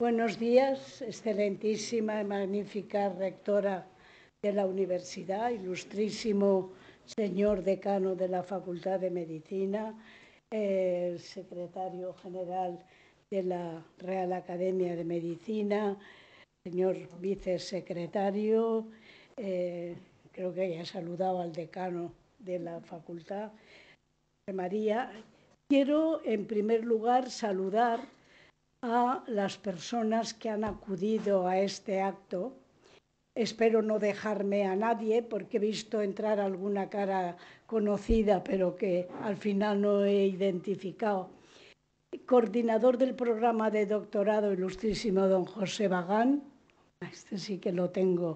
Buenos días, excelentísima y magnífica rectora de la universidad, ilustrísimo señor decano de la Facultad de Medicina, secretario general de la Real Academia de Medicina, señor vicesecretario, eh, creo que ya saludado al decano de la facultad, María. Quiero, en primer lugar, saludar a las personas que han acudido a este acto. Espero no dejarme a nadie porque he visto entrar alguna cara conocida, pero que al final no he identificado. Coordinador del programa de doctorado, ilustrísimo don José Bagán, este sí que lo tengo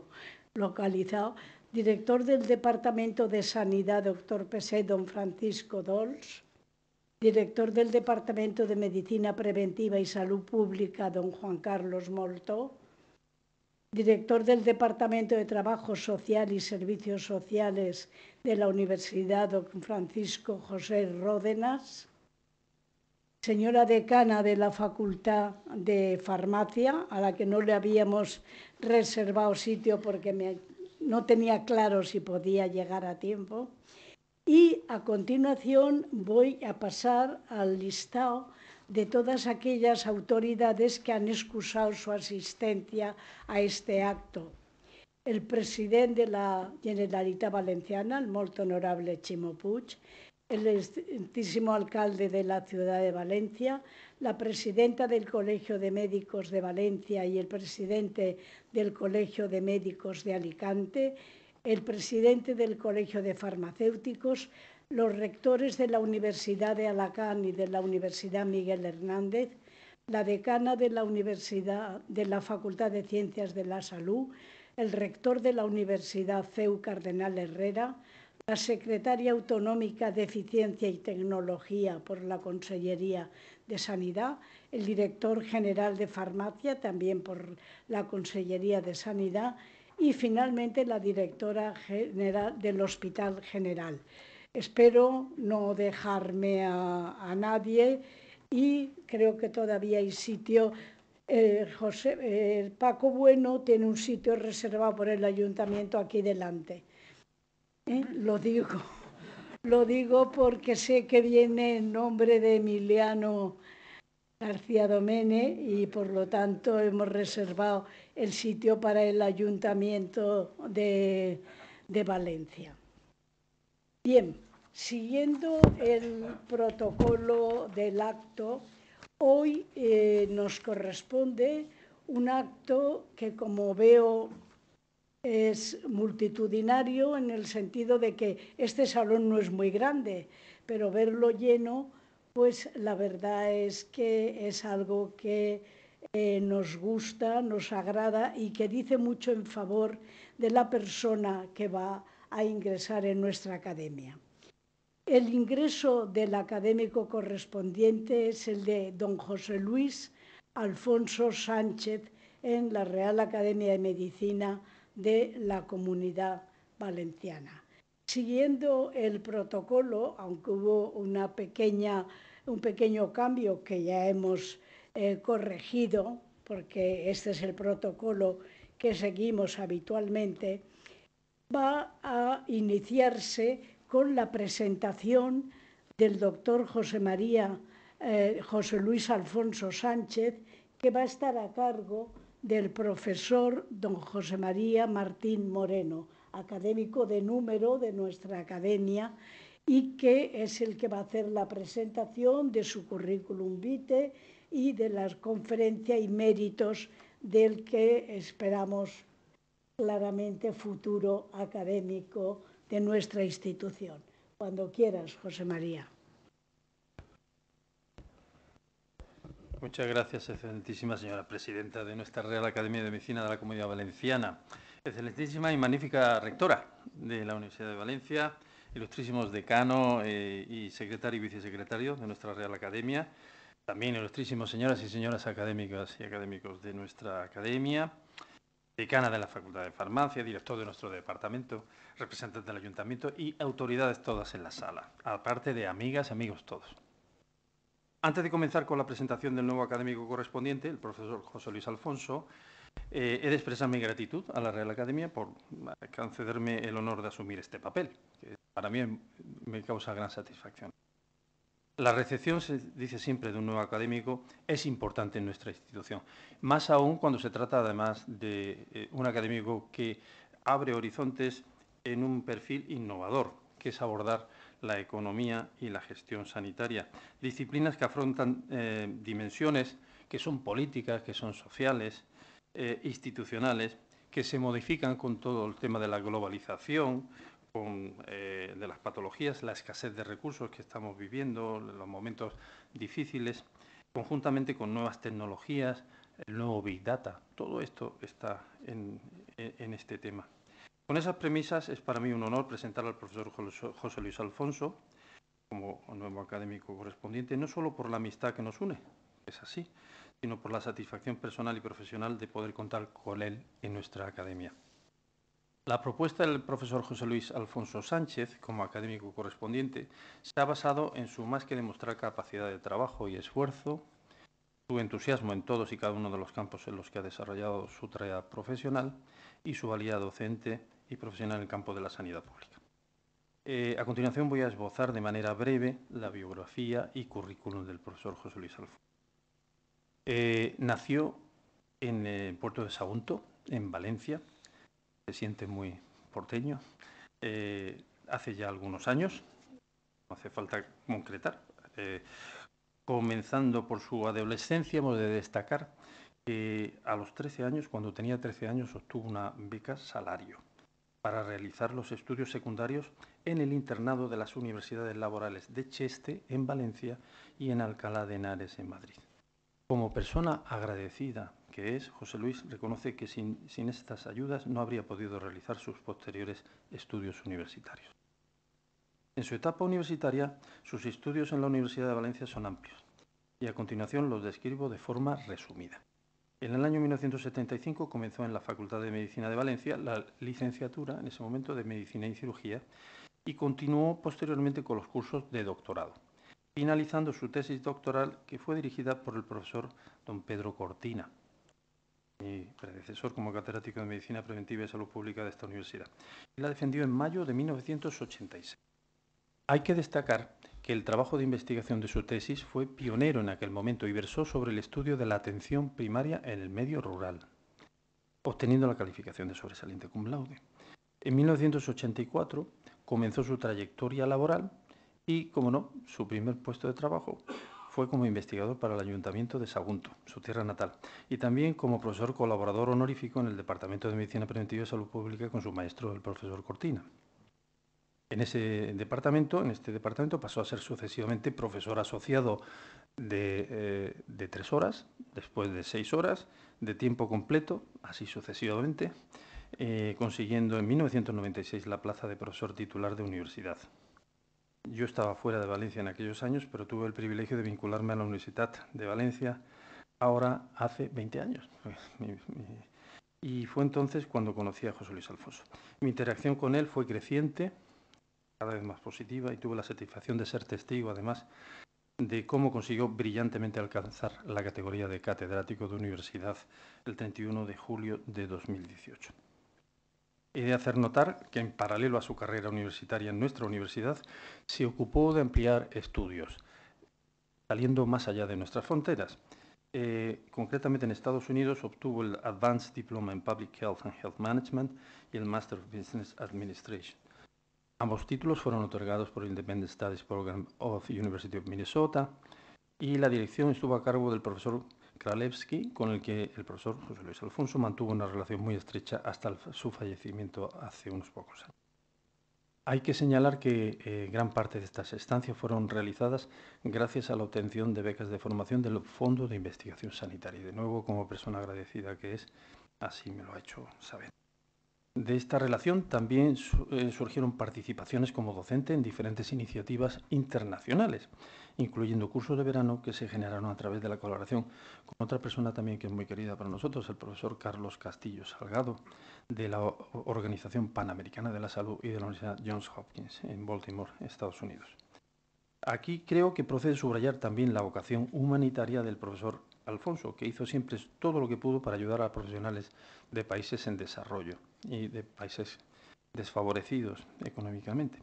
localizado, director del Departamento de Sanidad, doctor PC, don Francisco Dols, director del Departamento de Medicina Preventiva y Salud Pública, don Juan Carlos Molto, director del Departamento de Trabajo Social y Servicios Sociales de la Universidad, don Francisco José Ródenas, señora decana de la Facultad de Farmacia, a la que no le habíamos reservado sitio porque no tenía claro si podía llegar a tiempo, y a continuación voy a pasar al listado de todas aquellas autoridades que han excusado su asistencia a este acto. El presidente de la Generalitat Valenciana, el muy honorable Chimo Puig, el excelentísimo alcalde de la ciudad de Valencia, la presidenta del Colegio de Médicos de Valencia y el presidente del Colegio de Médicos de Alicante, el presidente del Colegio de Farmacéuticos, los rectores de la Universidad de Alacán y de la Universidad Miguel Hernández, la decana de la de la Facultad de Ciencias de la Salud, el rector de la Universidad CEU Cardenal Herrera, la secretaria autonómica de Eficiencia y Tecnología por la Consellería de Sanidad, el director general de Farmacia también por la Consellería de Sanidad y finalmente la directora general del Hospital General. Espero no dejarme a, nadie y creo que todavía hay sitio. José, Paco Bueno tiene un sitio reservado por el ayuntamiento aquí delante. ¿Eh? Lo digo, lo digo porque sé que viene en nombre de Emiliano García Domene y por lo tanto hemos reservado el sitio para el Ayuntamiento de, Valencia. Bien, siguiendo el protocolo del acto, hoy eh, nos corresponde un acto que como veo es multitudinario en el sentido de que este salón no es muy grande, pero verlo lleno pues la verdad es que es algo que eh, nos gusta, nos agrada y que dice mucho en favor de la persona que va a ingresar en nuestra academia. El ingreso del académico correspondiente es el de don José Luis Alfonso Sánchez en la Real Academia de Medicina de la Comunidad Valenciana. Siguiendo el protocolo, aunque hubo un pequeño cambio que ya hemos eh, corregido, porque este es el protocolo que seguimos habitualmente, va a iniciarse con la presentación del doctor José María eh, José Luis Alfonso Sánchez, que va a estar a cargo del profesor don José María Martín Moreno académico de número de nuestra academia y que es el que va a hacer la presentación de su currículum vitae y de las conferencias y méritos del que esperamos claramente futuro académico de nuestra institución. Cuando quieras, José María. Muchas gracias, excelentísima señora presidenta de nuestra Real Academia de Medicina de la Comunidad Valenciana. Excelentísima y magnífica rectora de la Universidad de Valencia, ilustrísimos decano eh, y secretario y vicesecretario de nuestra Real Academia, también ilustrísimos señoras y señoras académicas y académicos de nuestra academia, decana de la Facultad de Farmacia, director de nuestro departamento, representante del ayuntamiento y autoridades todas en la sala, aparte de amigas, y amigos todos. Antes de comenzar con la presentación del nuevo académico correspondiente, el profesor José Luis Alfonso, eh, he de expresar mi gratitud a la Real Academia por concederme el honor de asumir este papel, que para mí me causa gran satisfacción. La recepción, se dice siempre, de un nuevo académico es importante en nuestra institución, más aún cuando se trata además de eh, un académico que abre horizontes en un perfil innovador, que es abordar la economía y la gestión sanitaria, disciplinas que afrontan eh, dimensiones que son políticas, que son sociales, eh, institucionales que se modifican con todo el tema de la globalización, eh, de las patologías, la escasez de recursos que estamos viviendo, los momentos difíciles, conjuntamente con nuevas tecnologías, el nuevo Big Data. Todo esto está en, en este tema. Con esas premisas es para mí un honor presentar al profesor José Luis Alfonso como nuevo académico correspondiente, no solo por la amistad que nos une, es así, sino por la satisfacción personal y profesional de poder contar con él en nuestra academia. La propuesta del profesor José Luis Alfonso Sánchez, como académico correspondiente, se ha basado en su más que demostrar capacidad de trabajo y esfuerzo, su entusiasmo en todos y cada uno de los campos en los que ha desarrollado su tarea profesional y su valía docente y profesional en el campo de la sanidad pública. Eh, a continuación voy a esbozar de manera breve la biografía y currículum del profesor José Luis Alfonso. Eh, nació en eh, Puerto de Sagunto, en Valencia. Se siente muy porteño. Eh, hace ya algunos años, no hace falta concretar. comenzando por su adolescencia, hemos de destacar que a los 13 años, cuando tenía 13 años, obtuvo una beca salario para realizar los estudios secundarios en el internado de las universidades laborales de Cheste, en Valencia, y en Alcalá de Henares, en Madrid. Como persona agradecida que es, José Luis reconoce que sin, estas ayudas no habría podido realizar sus posteriores estudios universitarios. En su etapa universitaria, sus estudios en la Universidad de Valencia son amplios y a continuación los describo de forma resumida. En el año 1975 comenzó en la Facultad de Medicina de Valencia la licenciatura, en ese momento, de Medicina y Cirugía y continuó posteriormente con los cursos de doctorado finalizando su tesis doctoral que fue dirigida por el profesor don Pedro Cortina, mi predecesor como catedrático de Medicina Preventiva y Salud Pública de esta universidad. la defendió en mayo de 1986. Hay que destacar que el trabajo de investigación de su tesis fue pionero en aquel momento y versó sobre el estudio de la atención primaria en el medio rural, obteniendo la calificación de sobresaliente cum laude. En 1984 comenzó su trayectoria laboral y, como no, su primer puesto de trabajo fue como investigador para el Ayuntamiento de Sagunto, su tierra natal, y también como profesor colaborador honorífico en el Departamento de Medicina Preventiva y Salud Pública con su maestro, el profesor Cortina. En ese departamento, en este departamento, pasó a ser sucesivamente profesor asociado de, eh, tres horas, después de seis horas, de tiempo completo, así sucesivamente, eh, consiguiendo en 1996 la plaza de profesor titular de universidad. Yo estaba fuera de Valencia en aquellos años, pero tuve el privilegio de vincularme a la Universidad de Valencia ahora hace 20 años. Y fue entonces cuando conocí a José Luis Alfonso. Mi interacción con él fue creciente, cada vez más positiva, y tuve la satisfacción de ser testigo, además, de cómo consiguió brillantemente alcanzar la categoría de catedrático de universidad el 31 de julio de 2018. He de hacer notar que en paralelo a su carrera universitaria en nuestra universidad, se ocupó de ampliar estudios, saliendo más allá de nuestras fronteras. Eh, concretamente en Estados Unidos obtuvo el Advanced Diploma in Public Health and Health Management y el Master of Business Administration. Ambos títulos fueron otorgados por el Independent Studies Program of the University of Minnesota y la dirección estuvo a cargo del profesor Kralevsky, con el que el profesor José Luis Alfonso mantuvo una relación muy estrecha hasta su fallecimiento hace unos pocos años. Hay que señalar que eh, gran parte de estas estancias fueron realizadas gracias a la obtención de becas de formación del Fondo de Investigación Sanitaria. de nuevo, como persona agradecida que es, así me lo ha hecho saber. De esta relación también eh, surgieron participaciones como docente en diferentes iniciativas internacionales incluyendo cursos de verano que se generaron a través de la colaboración con otra persona también que es muy querida para nosotros, el profesor Carlos Castillo Salgado, de la Organización Panamericana de la Salud y de la Universidad Johns Hopkins en Baltimore, Estados Unidos. Aquí creo que procede subrayar también la vocación humanitaria del profesor Alfonso, que hizo siempre todo lo que pudo para ayudar a profesionales de países en desarrollo y de países desfavorecidos económicamente,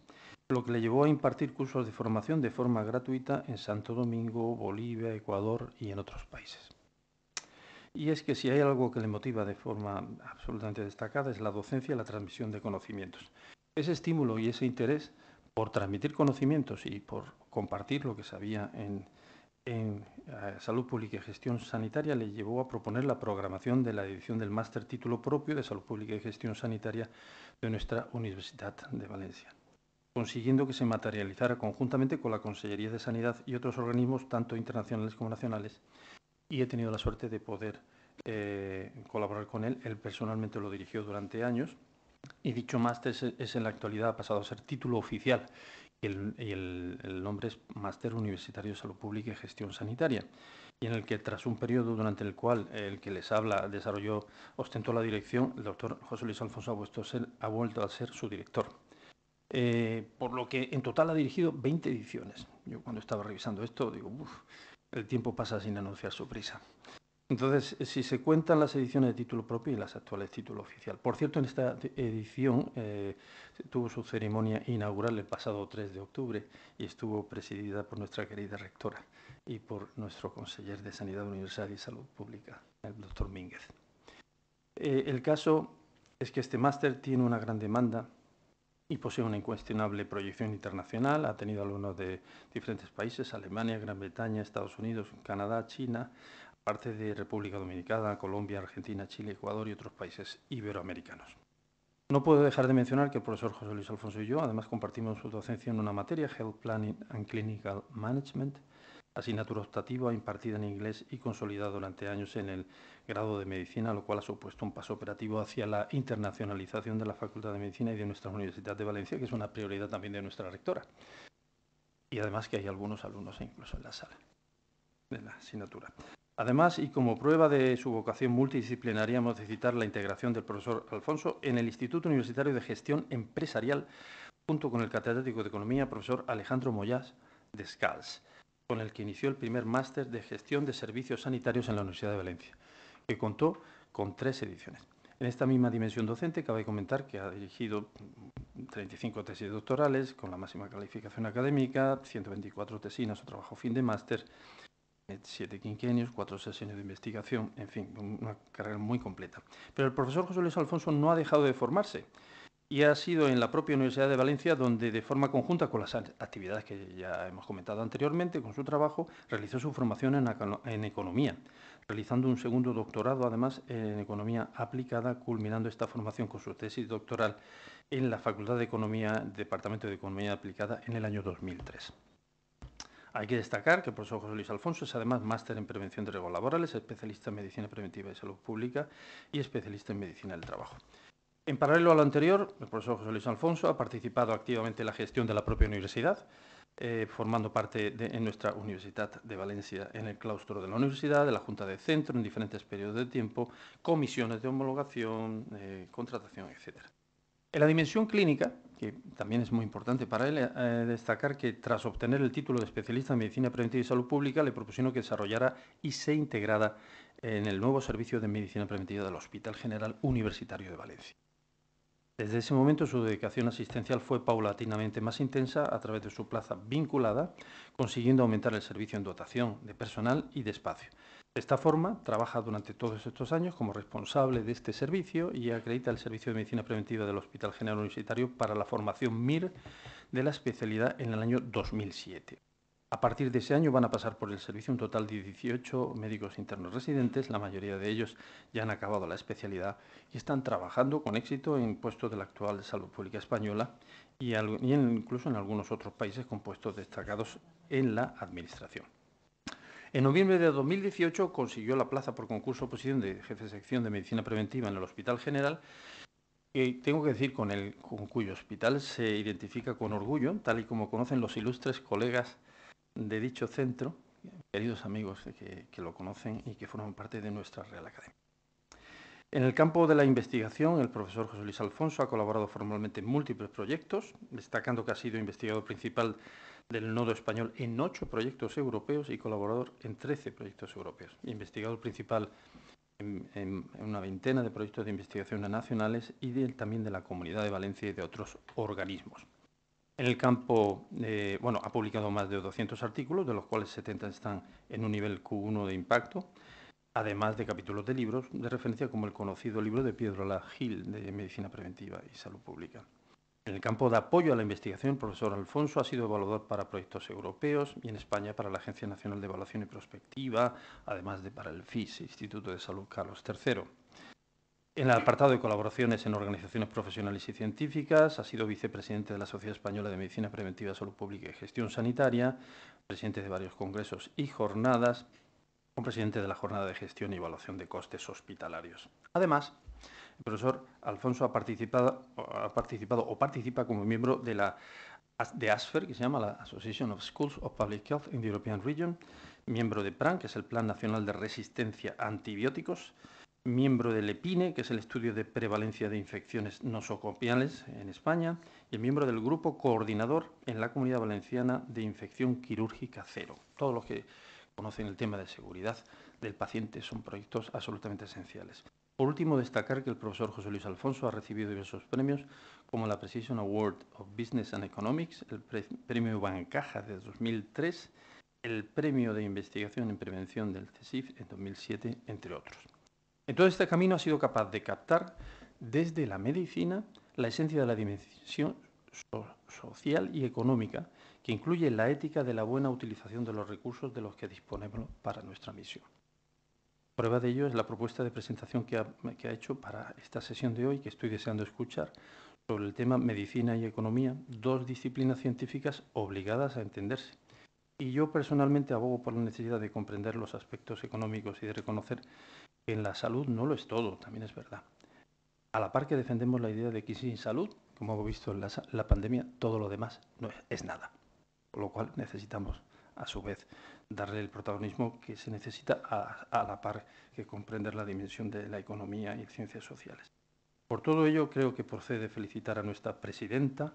lo que le llevó a impartir cursos de formación de forma gratuita en Santo Domingo, Bolivia, Ecuador y en otros países. Y es que si hay algo que le motiva de forma absolutamente destacada es la docencia y la transmisión de conocimientos. Ese estímulo y ese interés por transmitir conocimientos y por compartir lo que sabía en, en eh, Salud Pública y Gestión Sanitaria le llevó a proponer la programación de la edición del máster título propio de Salud Pública y Gestión Sanitaria de nuestra Universidad de Valencia, consiguiendo que se materializara conjuntamente con la Consellería de Sanidad y otros organismos, tanto internacionales como nacionales, y he tenido la suerte de poder eh, colaborar con él. Él personalmente lo dirigió durante años y dicho máster es, es en la actualidad ha pasado a ser título oficial y el, nombre es Máster Universitario de Salud Pública y Gestión Sanitaria, y en el que tras un periodo durante el cual el que les habla desarrolló, ostentó la dirección, el doctor José Luis Alfonso Abuestosel ha vuelto a ser su director. Eh, por lo que en total ha dirigido 20 ediciones. Yo cuando estaba revisando esto digo, uff, el tiempo pasa sin anunciar su prisa. Entonces, si se cuentan las ediciones de título propio y las actuales título oficial. Por cierto, en esta edición eh, tuvo su ceremonia inaugural el pasado 3 de octubre y estuvo presidida por nuestra querida rectora y por nuestro conseller de Sanidad Universal y Salud Pública, el doctor Mínguez. Eh, el caso es que este máster tiene una gran demanda y posee una incuestionable proyección internacional. Ha tenido alumnos de diferentes países, Alemania, Gran Bretaña, Estados Unidos, Canadá, China parte de República Dominicana, Colombia, Argentina, Chile, Ecuador y otros países iberoamericanos. No puedo dejar de mencionar que el profesor José Luis Alfonso y yo además compartimos su docencia en una materia, Health Planning and Clinical Management, asignatura optativa impartida en inglés y consolidada durante años en el grado de medicina, lo cual ha supuesto un paso operativo hacia la internacionalización de la Facultad de Medicina y de nuestra Universidad de Valencia, que es una prioridad también de nuestra rectora. Y además que hay algunos alumnos incluso en la sala de la asignatura. Además, y como prueba de su vocación multidisciplinaria, hemos de citar la integración del profesor Alfonso en el Instituto Universitario de Gestión Empresarial, junto con el catedrático de Economía, profesor Alejandro Moyás Scals, con el que inició el primer máster de gestión de servicios sanitarios en la Universidad de Valencia, que contó con tres ediciones. En esta misma dimensión docente, cabe comentar que ha dirigido 35 tesis doctorales con la máxima calificación académica, 124 tesinas o trabajo fin de máster, siete quinquenios, cuatro sesiones de investigación, en fin, una carrera muy completa. Pero el profesor José Luis Alfonso no ha dejado de formarse y ha sido en la propia Universidad de Valencia donde de forma conjunta con las actividades que ya hemos comentado anteriormente, con su trabajo, realizó su formación en, en economía, realizando un segundo doctorado además en economía aplicada, culminando esta formación con su tesis doctoral en la Facultad de Economía, Departamento de Economía Aplicada en el año 2003. Hay que destacar que el profesor José Luis Alfonso es además máster en prevención de riesgos laborales, especialista en medicina preventiva y salud pública y especialista en medicina del trabajo. En paralelo a lo anterior, el profesor José Luis Alfonso ha participado activamente en la gestión de la propia universidad, eh, formando parte de, en nuestra Universidad de Valencia, en el claustro de la universidad, de la Junta de Centro, en diferentes periodos de tiempo, comisiones de homologación, eh, contratación, etc. En la dimensión clínica, que también es muy importante para él, eh, eh, destacar que tras obtener el título de especialista en medicina preventiva y salud pública, le propusieron que desarrollara y se integrara en el nuevo servicio de medicina preventiva del Hospital General Universitario de Valencia. Desde ese momento su dedicación asistencial fue paulatinamente más intensa a través de su plaza vinculada, consiguiendo aumentar el servicio en dotación de personal y de espacio. De esta forma, trabaja durante todos estos años como responsable de este servicio y acredita el Servicio de Medicina Preventiva del Hospital General Universitario para la formación MIR de la especialidad en el año 2007. A partir de ese año van a pasar por el servicio un total de 18 médicos internos residentes, la mayoría de ellos ya han acabado la especialidad y están trabajando con éxito en puestos de la actual salud pública española y, incluso en algunos otros países con puestos destacados en la Administración. En noviembre de 2018 consiguió la plaza por concurso oposición pues, de jefe de sección de medicina preventiva en el Hospital General y tengo que decir con, el, con cuyo hospital se identifica con orgullo, tal y como conocen los ilustres colegas de dicho centro, queridos amigos que, que lo conocen y que forman parte de nuestra Real Academia. En el campo de la investigación, el profesor José Luis Alfonso ha colaborado formalmente en múltiples proyectos, destacando que ha sido investigador principal del nodo español en ocho proyectos europeos y colaborador en trece proyectos europeos. Investigador principal en, una veintena de proyectos de investigación nacionales y también de la Comunidad de Valencia y de otros organismos. En el campo, eh, bueno, ha publicado más de 200 artículos, de los cuales 70 están en un nivel Q1 de impacto, además de capítulos de libros de referencia como el conocido libro de Piedro La Gil de Medicina Preventiva y Salud Pública. En el campo de apoyo a la investigación, el profesor Alfonso ha sido evaluador para proyectos europeos y en España para la Agencia Nacional de Evaluación y Prospectiva, además de para el FIS, Instituto de Salud Carlos III. En el apartado de colaboraciones en organizaciones profesionales y científicas, ha sido vicepresidente de la Sociedad Española de Medicina Preventiva, Salud Pública y Gestión Sanitaria, presidente de varios congresos y jornadas, con presidente de la Jornada de Gestión y Evaluación de Costes Hospitalarios. Además, el profesor Alfonso ha participado, o participa como miembro de la de ASFER, que se llama la Association of Schools of Public Health in the European Region, miembro de PRAN, que es el Plan Nacional de Resistencia a Antibióticos, miembro del EPINE, e, que es el estudio de prevalencia de infecciones nosocopiales en España, y el miembro del grupo coordinador en la Comunidad Valenciana de Infección Quirúrgica Cero. Todos los que conocen el tema de seguridad del paciente son proyectos absolutamente esenciales. Por último, destacar que el profesor José Luis Alfonso ha recibido diversos premios, como la Precision Award of Business and Economics, el Premio Bancaja de 2003, el Premio de Investigación en Prevención del CESIF en 2007, entre otros. En todo este camino ha sido capaz de captar desde la medicina la esencia de la dimensión social y económica, que incluye la ética de la buena utilización de los recursos de los que disponemos para nuestra misión. Prueba de ello es la propuesta de presentación que ha, hecho para esta sesión de hoy, que estoy deseando escuchar, sobre el tema medicina y economía, dos disciplinas científicas obligadas a entenderse. Y yo personalmente abogo por la necesidad de comprender los aspectos económicos y de reconocer que en la salud no lo es todo, también es verdad. A la par que defendemos la idea de que sin salud, como hemos visto en la, pandemia, todo lo demás no es, es nada. Por lo cual necesitamos a su vez darle el protagonismo que se necesita a, la par que comprender la dimensión de la economía y ciencias sociales. Por todo ello, creo que procede felicitar a nuestra presidenta,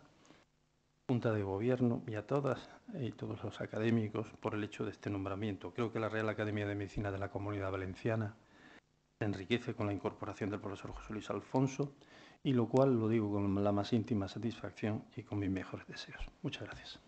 Junta de Gobierno y a todas y todos los académicos por el hecho de este nombramiento. Creo que la Real Academia de Medicina de la Comunidad Valenciana se enriquece con la incorporación del profesor José Luis Alfonso y lo cual lo digo con la más íntima satisfacción y con mis mejores deseos. Muchas gracias.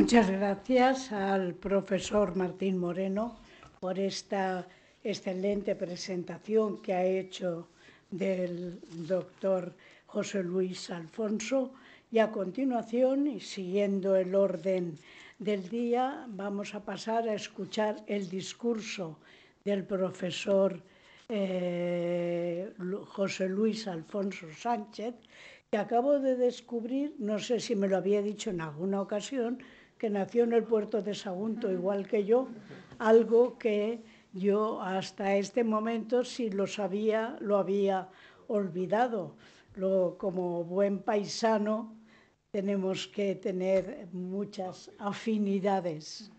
Muchas gracias al profesor Martín Moreno por esta excelente presentación que ha hecho del doctor José Luis Alfonso. Y a continuación, y siguiendo el orden del día, vamos a pasar a escuchar el discurso del profesor eh, José Luis Alfonso Sánchez, que acabo de descubrir, no sé si me lo había dicho en alguna ocasión, que nació en el puerto de Sagunto, igual que yo, algo que yo hasta este momento, si lo sabía, lo había olvidado. como buen paisano, tenemos que tener muchas afinidades.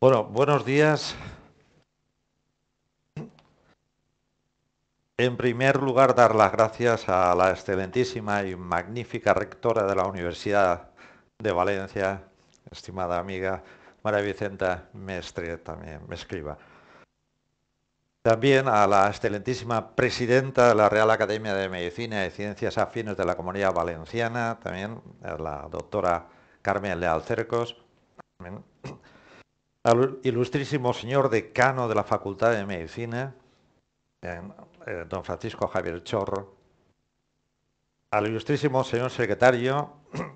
Bueno, buenos días. En primer lugar, dar las gracias a la excelentísima y magnífica rectora de la Universidad de Valencia, estimada amiga María Vicenta Mestre, también me escriba. También a la excelentísima presidenta de la Real Academia de Medicina y Ciencias Afines de la Comunidad Valenciana, también la doctora Carmen Leal Cercos al ilustrísimo señor decano de la Facultad de Medicina, eh, don Francisco Javier Chorro, al ilustrísimo señor secretario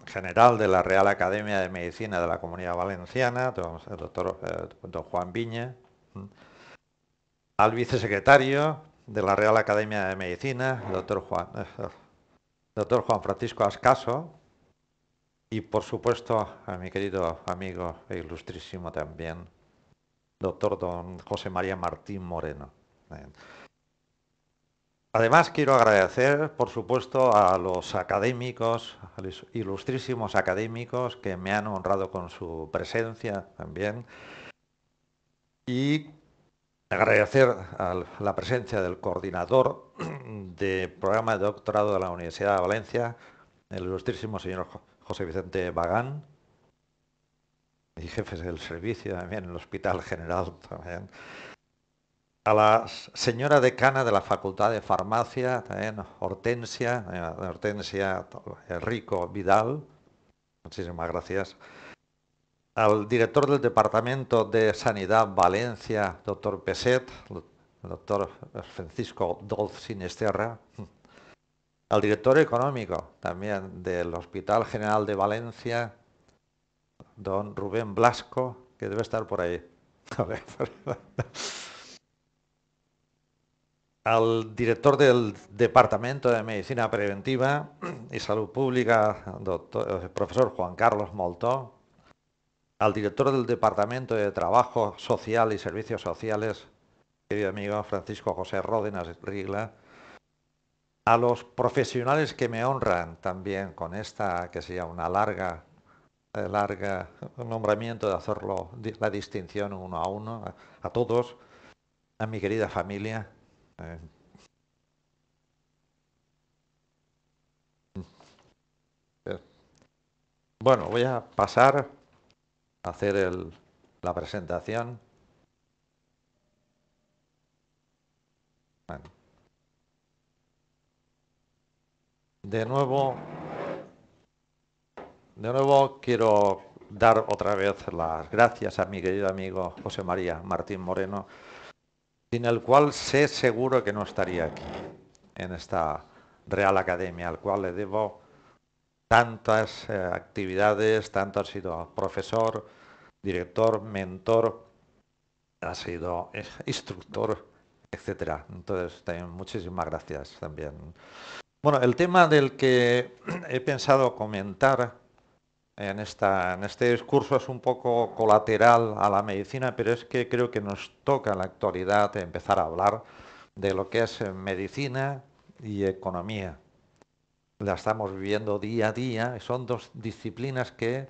general de la Real Academia de Medicina de la Comunidad Valenciana, el doctor eh, don Juan Viña, al vicesecretario de la Real Academia de Medicina, el doctor Juan, eh, doctor Juan Francisco Ascaso, y por supuesto a mi querido amigo e ilustrísimo también, doctor don José María Martín Moreno. Además quiero agradecer, por supuesto, a los académicos, a los ilustrísimos académicos que me han honrado con su presencia también. Y agradecer a la presencia del coordinador del programa de doctorado de la Universidad de Valencia, el ilustrísimo señor José Vicente Bagán, y jefes del servicio también en el Hospital General también. A la señora decana de la Facultad de Farmacia, también, Hortensia, Hortensia Rico Vidal, muchísimas gracias. Al director del Departamento de Sanidad Valencia, doctor Peset, el doctor Francisco Dolz Sinisterra, al director económico también del Hospital General de Valencia, don Rubén Blasco, que debe estar por ahí. al director del Departamento de Medicina Preventiva y Salud Pública, el eh, profesor Juan Carlos Molto. al director del Departamento de Trabajo Social y Servicios Sociales, querido amigo Francisco José Ródenas Rigla, a los profesionales que me honran también con esta, que sea una larga, eh, larga nombramiento de hacerlo, la distinción uno a uno, a, todos, a mi querida familia. Eh. Bueno, voy a pasar a hacer el, la presentación. De nuevo, de nuevo quiero dar otra vez las gracias a mi querido amigo José María Martín Moreno, sin el cual sé seguro que no estaría aquí, en esta Real Academia, al cual le debo tantas eh, actividades, tanto ha sido profesor, director, mentor, ha sido eh, instructor, etc. Entonces, también muchísimas gracias también. Bueno, el tema del que he pensado comentar en, esta, en este discurso es un poco colateral a la medicina, pero es que creo que nos toca en la actualidad empezar a hablar de lo que es medicina y economía. La estamos viviendo día a día son dos disciplinas que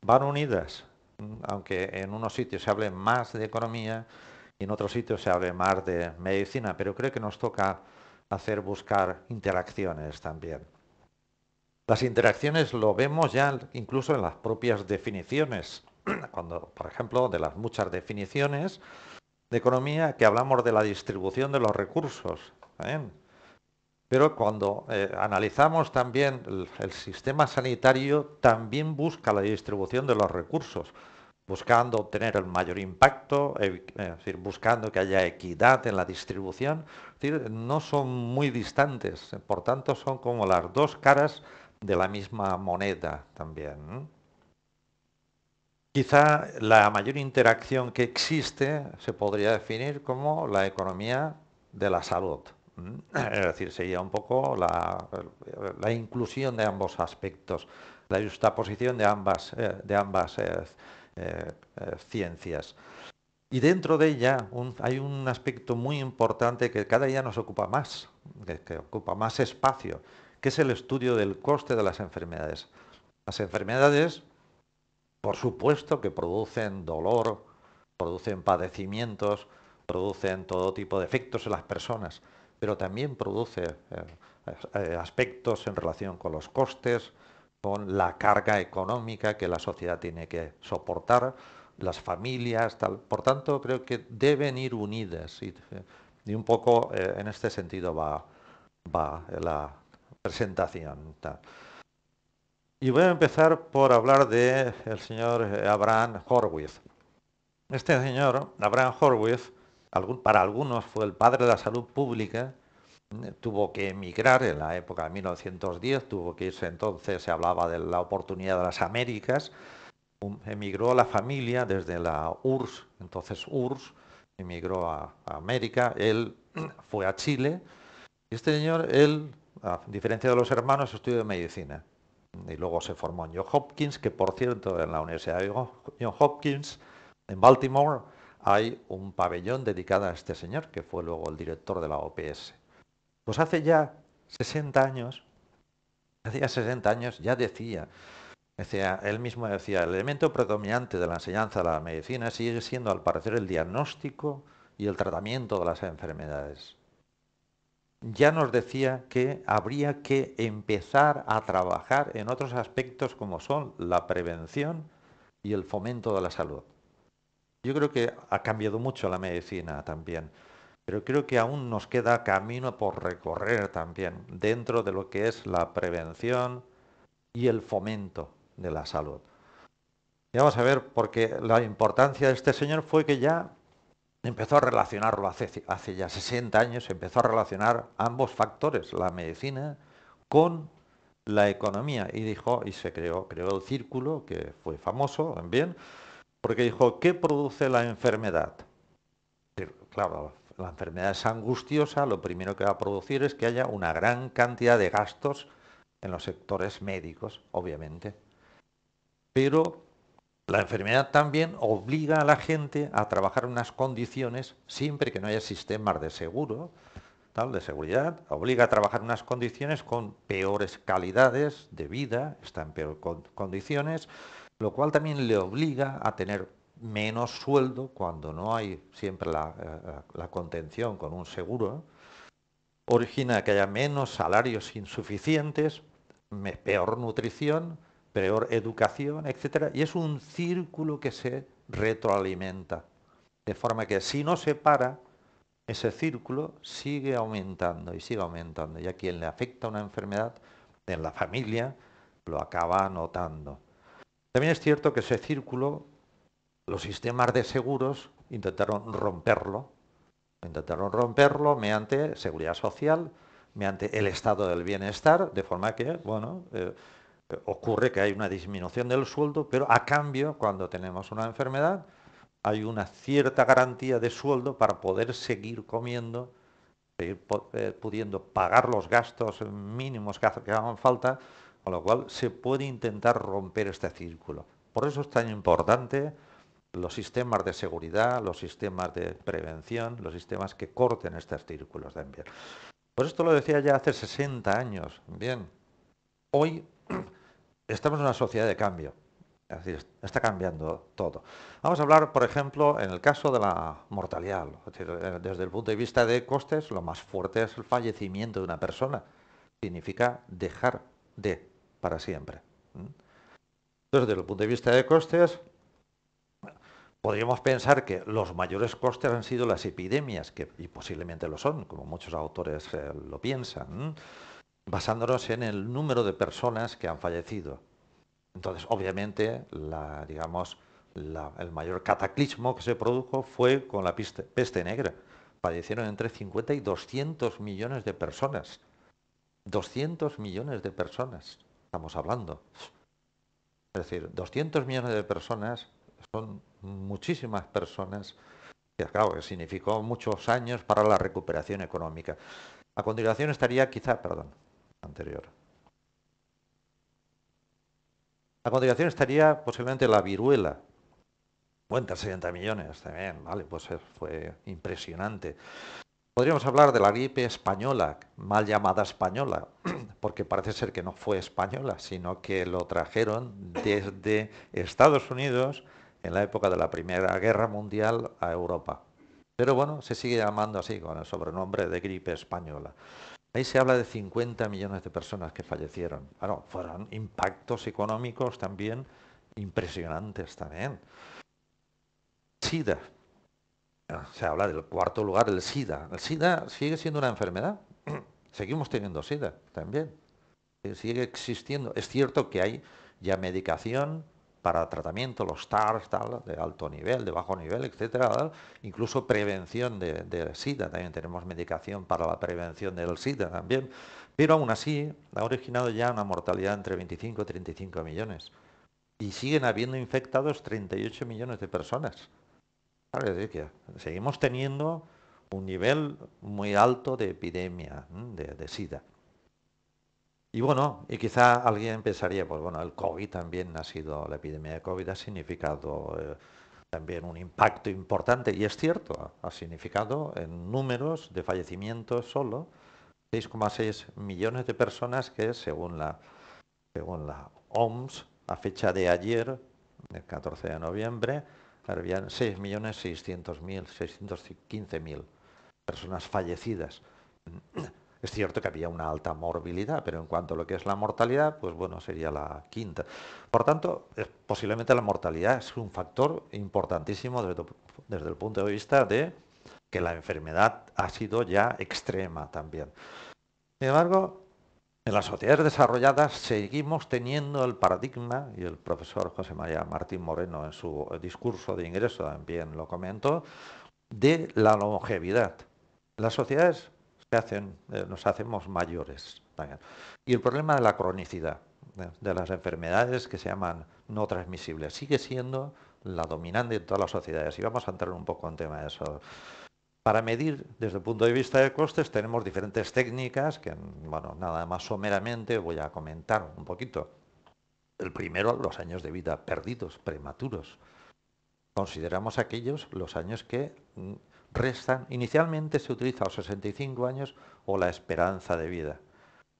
van unidas, aunque en unos sitios se hable más de economía y en otros sitios se hable más de medicina, pero creo que nos toca hacer buscar interacciones también. Las interacciones lo vemos ya incluso en las propias definiciones. Cuando, por ejemplo, de las muchas definiciones de economía que hablamos de la distribución de los recursos. ¿eh? Pero cuando eh, analizamos también el, sistema sanitario, también busca la distribución de los recursos buscando obtener el mayor impacto, eh, es decir, buscando que haya equidad en la distribución, no son muy distantes, por tanto son como las dos caras de la misma moneda también. Quizá la mayor interacción que existe se podría definir como la economía de la salud. Es decir, sería un poco la, inclusión de ambos aspectos, la justaposición de ambas, eh, de ambas eh, eh, eh, ciencias. Y dentro de ella hay un aspecto muy importante que cada día nos ocupa más, que, ocupa más espacio, que es el estudio del coste de las enfermedades. Las enfermedades, por supuesto, que producen dolor, producen padecimientos, producen todo tipo de efectos en las personas, pero también produce eh, aspectos en relación con los costes, con la carga económica que la sociedad tiene que soportar, las familias, tal. Por tanto, creo que deben ir unidas y, un poco eh, en este sentido va, la presentación. Y voy a empezar por hablar del señor Abraham Horwitz. Este señor, Abraham Horwitz, para algunos fue el padre de la salud pública, tuvo que emigrar en la época de 1910, tuvo que irse entonces, se hablaba de la oportunidad de las Américas, um, emigró la familia desde la URSS, entonces URSS, emigró a, América, él fue a Chile, y este señor, él, a diferencia de los hermanos, estudió medicina. Y luego se formó en John Hopkins, que por cierto, en la Universidad de John Hopkins, en Baltimore, hay un pabellón dedicado a este señor, que fue luego el director de la OPS. Pues hace ya 60 años, hacía 60 años ya decía, decía, él mismo decía, el elemento predominante de la enseñanza de la medicina sigue siendo al parecer el diagnóstico y el tratamiento de las enfermedades. Ya nos decía que habría que empezar a trabajar en otros aspectos como son la prevención y el fomento de la salud. Yo creo que ha cambiado mucho la medicina también. Pero creo que aún nos queda camino por recorrer también dentro de lo que es la prevención y el fomento de la salud. Y vamos a ver, porque la importancia de este señor fue que ya empezó a relacionarlo hace, ya 60 años, empezó a relacionar ambos factores, la medicina con la economía. Y dijo, y se creó, creó el círculo, que fue famoso también, porque dijo, ¿qué produce la enfermedad? Claro, la enfermedad es angustiosa, lo primero que va a producir es que haya una gran cantidad de gastos en los sectores médicos, obviamente. Pero la enfermedad también obliga a la gente a trabajar en unas condiciones, siempre que no haya sistemas de seguro, tal, de seguridad, obliga a trabajar en unas condiciones con peores calidades de vida, está en peores condiciones, lo cual también le obliga a tener menos sueldo cuando no hay siempre eh, eh, la, contención con un seguro, origina que haya menos salarios insuficientes, peor nutrición, peor educación, etc. Y es un círculo que se retroalimenta. De forma que si no se para, ese círculo sigue aumentando y sigue aumentando. Y a quien le afecta una enfermedad en la familia, lo acaba notando. También es cierto que ese círculo los sistemas de seguros intentaron romperlo, intentaron romperlo mediante seguridad social, mediante el estado del bienestar, de forma que, bueno, eh, ocurre que hay una disminución del sueldo, pero a cambio, cuando tenemos una enfermedad, hay una cierta garantía de sueldo para poder seguir comiendo, seguir eh, pudiendo pagar los gastos mínimos que hagan falta, con lo cual se puede intentar romper este círculo. Por eso es tan importante los sistemas de seguridad, los sistemas de prevención, los sistemas que corten estos círculos de envío. Pues esto lo decía ya hace 60 años. Bien, hoy estamos en una sociedad de cambio. está cambiando todo. Vamos a hablar, por ejemplo, en el caso de la mortalidad. Eh, desde el punto de vista de costes, lo más fuerte es el fallecimiento de una persona. Significa dejar de para siempre. Entonces, desde el punto de vista de costes, Podríamos pensar que los mayores costes han sido las epidemias, que, y posiblemente lo son, como muchos autores eh, lo piensan, basándonos en el número de personas que han fallecido. Entonces, obviamente, digamos, el mayor cataclismo que se produjo fue con la peste, peste negra. Fallecieron entre 50 y 200 millones de personas. 200 millones de personas, estamos hablando. Es decir, 200 millones de personas son muchísimas personas que, claro, significó muchos años para la recuperación económica. A continuación estaría quizá, perdón, anterior. A continuación estaría posiblemente la viruela. Cuenta 60 millones también, ¿vale? Pues eh, fue impresionante. Podríamos hablar de la gripe española, mal llamada española, porque parece ser que no fue española, sino que lo trajeron desde Estados Unidos en la época de la Primera Guerra Mundial a Europa. Pero bueno, se sigue llamando así, con el sobrenombre de gripe española. Ahí se habla de 50 millones de personas que fallecieron. Bueno, ah, fueron impactos económicos también impresionantes también. SIDA. Ah, se habla del cuarto lugar, el SIDA. El SIDA sigue siendo una enfermedad. Seguimos teniendo SIDA también. Sigue existiendo. Es cierto que hay ya medicación para tratamiento, los TARS, tal, de alto nivel, de bajo nivel, etcétera, incluso prevención del de SIDA, también tenemos medicación para la prevención del SIDA también, pero aún así ha originado ya una mortalidad entre 25 y 35 millones y siguen habiendo infectados 38 millones de personas. seguimos teniendo un nivel muy alto de epidemia de SIDA. Y bueno, y quizá alguien pensaría, pues bueno, el COVID también ha sido, la epidemia de COVID ha significado eh, también un impacto importante, y es cierto, ha significado en números de fallecimientos solo 6,6 millones de personas que según la, según la OMS, a fecha de ayer, el 14 de noviembre, habían 6.600.000, 615.000 personas fallecidas. Es cierto que había una alta morbilidad, pero en cuanto a lo que es la mortalidad, pues bueno, sería la quinta. Por tanto, posiblemente la mortalidad es un factor importantísimo desde, el punto de vista de que la enfermedad ha sido ya extrema también. Sin embargo, en las sociedades desarrolladas seguimos teniendo el paradigma, y el profesor José María Martín Moreno en su discurso de ingreso también lo comentó, de la longevidad. Las sociedades eh, nos hacemos mayores. Y el problema de la cronicidad de, las enfermedades que se llaman no transmisibles sigue siendo la dominante en todas las sociedades. Y vamos a entrar un poco en tema de eso. Para medir desde el punto de vista de costes tenemos diferentes técnicas que, bueno, nada más someramente voy a comentar un poquito. El primero, los años de vida perdidos, prematuros. Consideramos aquellos los años que mm, restan, inicialmente se utiliza los 65 años o la esperanza de vida.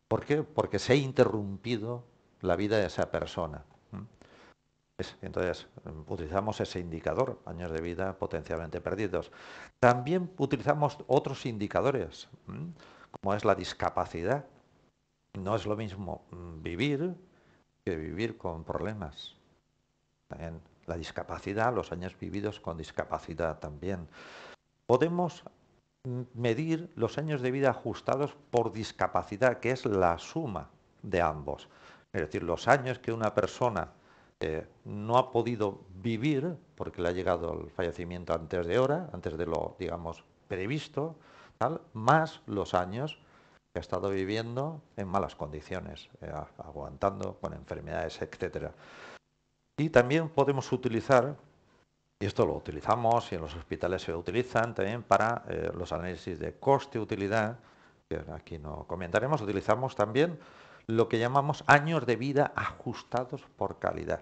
¿Por qué? Porque se ha interrumpido la vida de esa persona. Entonces, utilizamos ese indicador, años de vida potencialmente perdidos. También utilizamos otros indicadores, como es la discapacidad. No es lo mismo mm, vivir que vivir con problemas. También la discapacidad, los años vividos con discapacidad también podemos medir los años de vida ajustados por discapacidad, que es la suma de ambos. Es decir, los años que una persona eh, no ha podido vivir porque le ha llegado el fallecimiento antes de hora, antes de lo, digamos, previsto, más los años que ha estado viviendo en malas condiciones, eh, aguantando con enfermedades, etc. Y también podemos utilizar y esto lo utilizamos y en los hospitales se utilizan también para eh, los análisis de coste-utilidad, que aquí no comentaremos, utilizamos también lo que llamamos años de vida ajustados por calidad.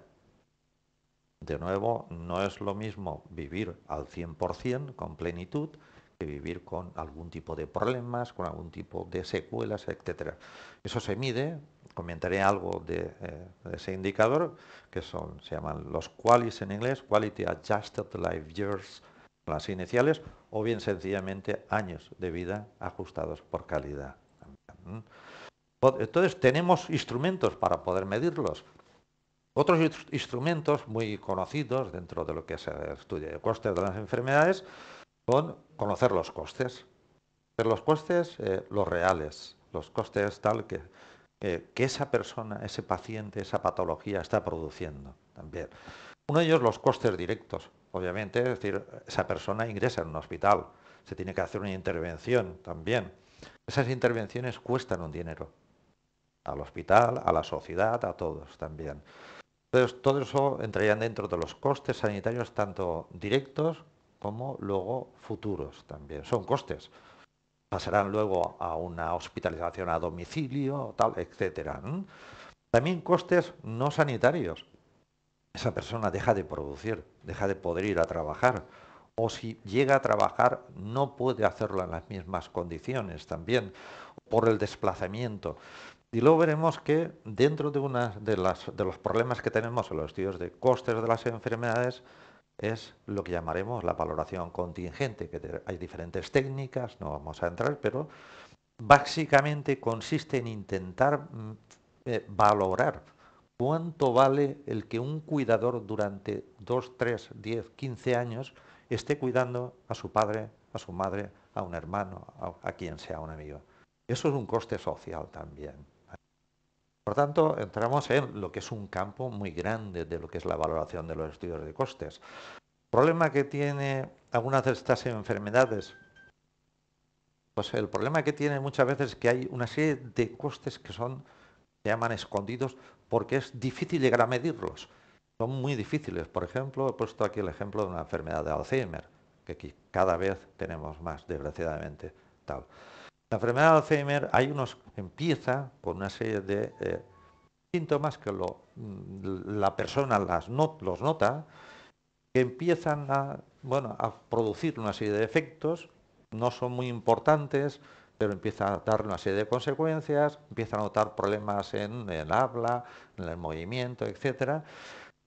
De nuevo, no es lo mismo vivir al 100% con plenitud que vivir con algún tipo de problemas, con algún tipo de secuelas, etc. Eso se mide comentaré algo eh, de, ese indicador, que son, se llaman los qualis en inglés, Quality Adjusted Life Years, las iniciales, o bien sencillamente años de vida ajustados por calidad. Entonces tenemos instrumentos para poder medirlos. Otros instrumentos muy conocidos dentro de lo que se estudia de costes de las enfermedades son conocer los costes. Pero los costes, eh, los reales, los costes tal que que, esa persona, ese paciente, esa patología está produciendo también. Uno de ellos los costes directos, obviamente, es decir, esa persona ingresa en un hospital, se tiene que hacer una intervención también. Esas intervenciones cuestan un dinero al hospital, a la sociedad, a todos también. Entonces, todo eso entraría dentro de los costes sanitarios, tanto directos como luego futuros también. Son costes pasarán luego a una hospitalización a domicilio, tal, etcétera. También costes no sanitarios. Esa persona deja de producir, deja de poder ir a trabajar. O si llega a trabajar, no puede hacerlo en las mismas condiciones también, por el desplazamiento. Y luego veremos que dentro de, una de, de los problemas que tenemos en los estudios de costes de las enfermedades, es lo que llamaremos la valoración contingente, que hay diferentes técnicas, no vamos a entrar, pero básicamente consiste en intentar mm, eh, valorar cuánto vale el que un cuidador durante 2, 3, 10, 15 años esté cuidando a su padre, a su madre, a un hermano, a, a quien sea un amigo. Eso es un coste social también. Por tanto, entramos en lo que es un campo muy grande de lo que es la valoración de los estudios de costes. El problema que tiene algunas de estas enfermedades, pues el problema que tiene muchas veces es que hay una serie de costes que son, se llaman escondidos, porque es difícil llegar a medirlos. Son muy difíciles. Por ejemplo, he puesto aquí el ejemplo de una enfermedad de Alzheimer, que aquí cada vez tenemos más, desgraciadamente. Tal. La enfermedad de Alzheimer hay unos, empieza con una serie de eh, síntomas que mm, la persona los nota, que empiezan a, bueno, a producir una serie de efectos, no son muy importantes, pero empiezan a dar una serie de consecuencias, empiezan a notar problemas en el habla, en el movimiento, etc.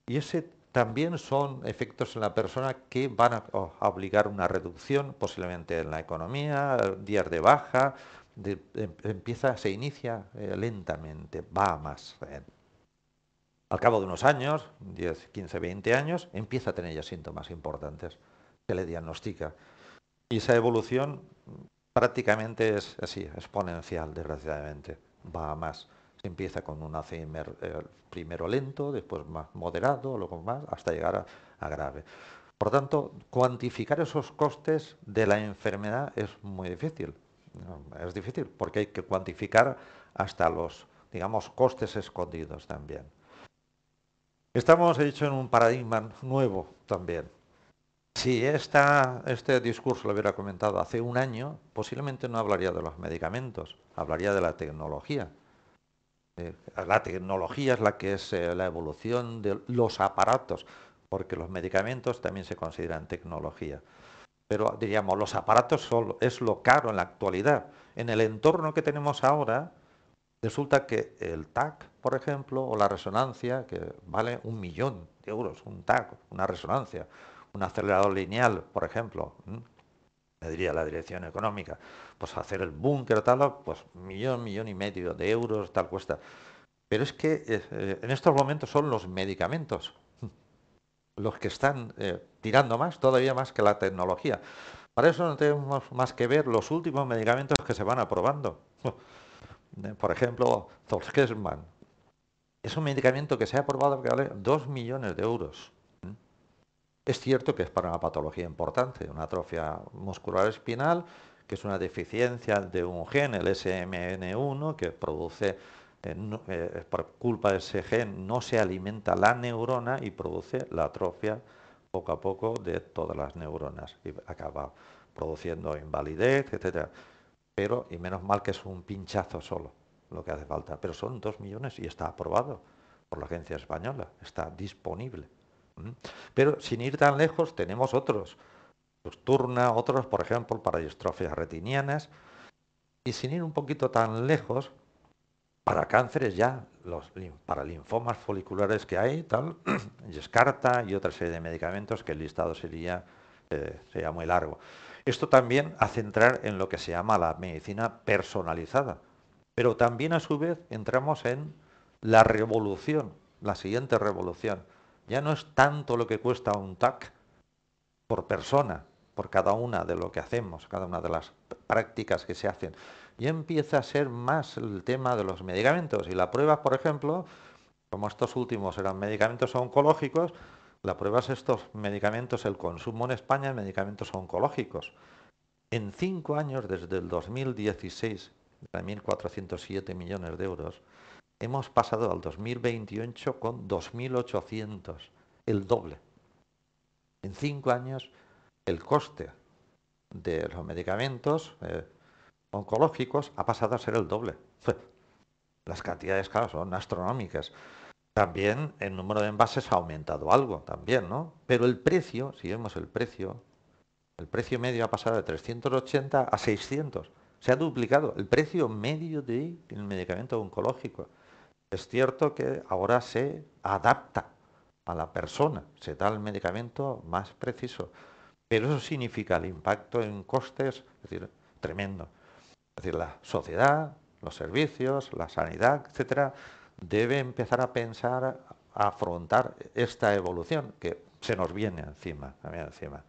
Y ese también son efectos en la persona que van a, oh, a obligar una reducción posiblemente en la economía, días de baja, em, empieza, se inicia eh, lentamente, va más. Eh. Al cabo de unos años, 10, 15, 20 años, empieza a tener ya síntomas importantes, se le diagnostica. Y esa evolución prácticamente es así, exponencial, desgraciadamente, va a más empieza con un Alzheimer eh, primero lento, después más moderado, luego más, hasta llegar a, grave. Por tanto, cuantificar esos costes de la enfermedad es muy difícil. Es difícil porque hay que cuantificar hasta los, digamos, costes escondidos también. Estamos, he dicho, en un paradigma nuevo también. Si este discurso lo hubiera comentado hace un año, posiblemente no hablaría de los medicamentos, hablaría de la tecnología, eh, la tecnología es la que es eh, la evolución de los aparatos, porque los medicamentos también se consideran tecnología. Pero diríamos, los aparatos solo es lo caro en la actualidad. En el entorno que tenemos ahora, resulta que el TAC, por ejemplo, o la resonancia, que vale un millón de euros, un TAC, una resonancia, un acelerador lineal, por ejemplo, me diría la dirección económica, pues hacer el búnker tal, pues millón, millón y medio de euros, tal cuesta. Pero es que eh, eh, en estos momentos son los medicamentos los que están eh, tirando más, todavía más que la tecnología. Para eso no tenemos más que ver los últimos medicamentos que se van aprobando. Por ejemplo, Zolskesman. Es un medicamento que se ha aprobado que vale 2 millones de euros. Es cierto que es para una patología importante, una atrofia muscular espinal, que es una deficiencia de un gen, el SMN1, que produce, eh, eh, por culpa de ese gen, no se alimenta la neurona y produce la atrofia poco a poco de todas las neuronas y acaba produciendo invalidez, etcétera. Pero, y menos mal que es un pinchazo solo lo que hace falta, pero son dos millones y está aprobado por la agencia española, está disponible. Pero sin ir tan lejos tenemos otros, Turna, otros, por ejemplo, para distrofias retinianas, y sin ir un poquito tan lejos, para cánceres ya, los, para linfomas foliculares que hay, tal, escarta y otra serie de medicamentos que el listado sería, eh, sería muy largo. Esto también hace entrar en lo que se llama la medicina personalizada, pero también a su vez entramos en la revolución, la siguiente revolución, ya no es tanto lo que cuesta un TAC por persona, por cada una de lo que hacemos, cada una de las prácticas que se hacen. Y empieza a ser más el tema de los medicamentos. Y la prueba, por ejemplo, como estos últimos eran medicamentos oncológicos, la prueba es estos medicamentos, el consumo en España de medicamentos oncológicos. En cinco años, desde el 2016, de 1.407 millones de euros, Hemos pasado al 2028 con 2.800, el doble. En cinco años, el coste de los medicamentos eh, oncológicos ha pasado a ser el doble. Las cantidades, claro, son astronómicas. También el número de envases ha aumentado algo, también, ¿no? Pero el precio, si vemos el precio, el precio medio ha pasado de 380 a 600. Se ha duplicado el precio medio de de medicamento oncológico. Es cierto que ahora se adapta a la persona, se da el medicamento más preciso, pero eso significa el impacto en costes, es decir, tremendo. Es decir, la sociedad, los servicios, la sanidad, etcétera, debe empezar a pensar, a afrontar esta evolución que se nos viene encima, encima.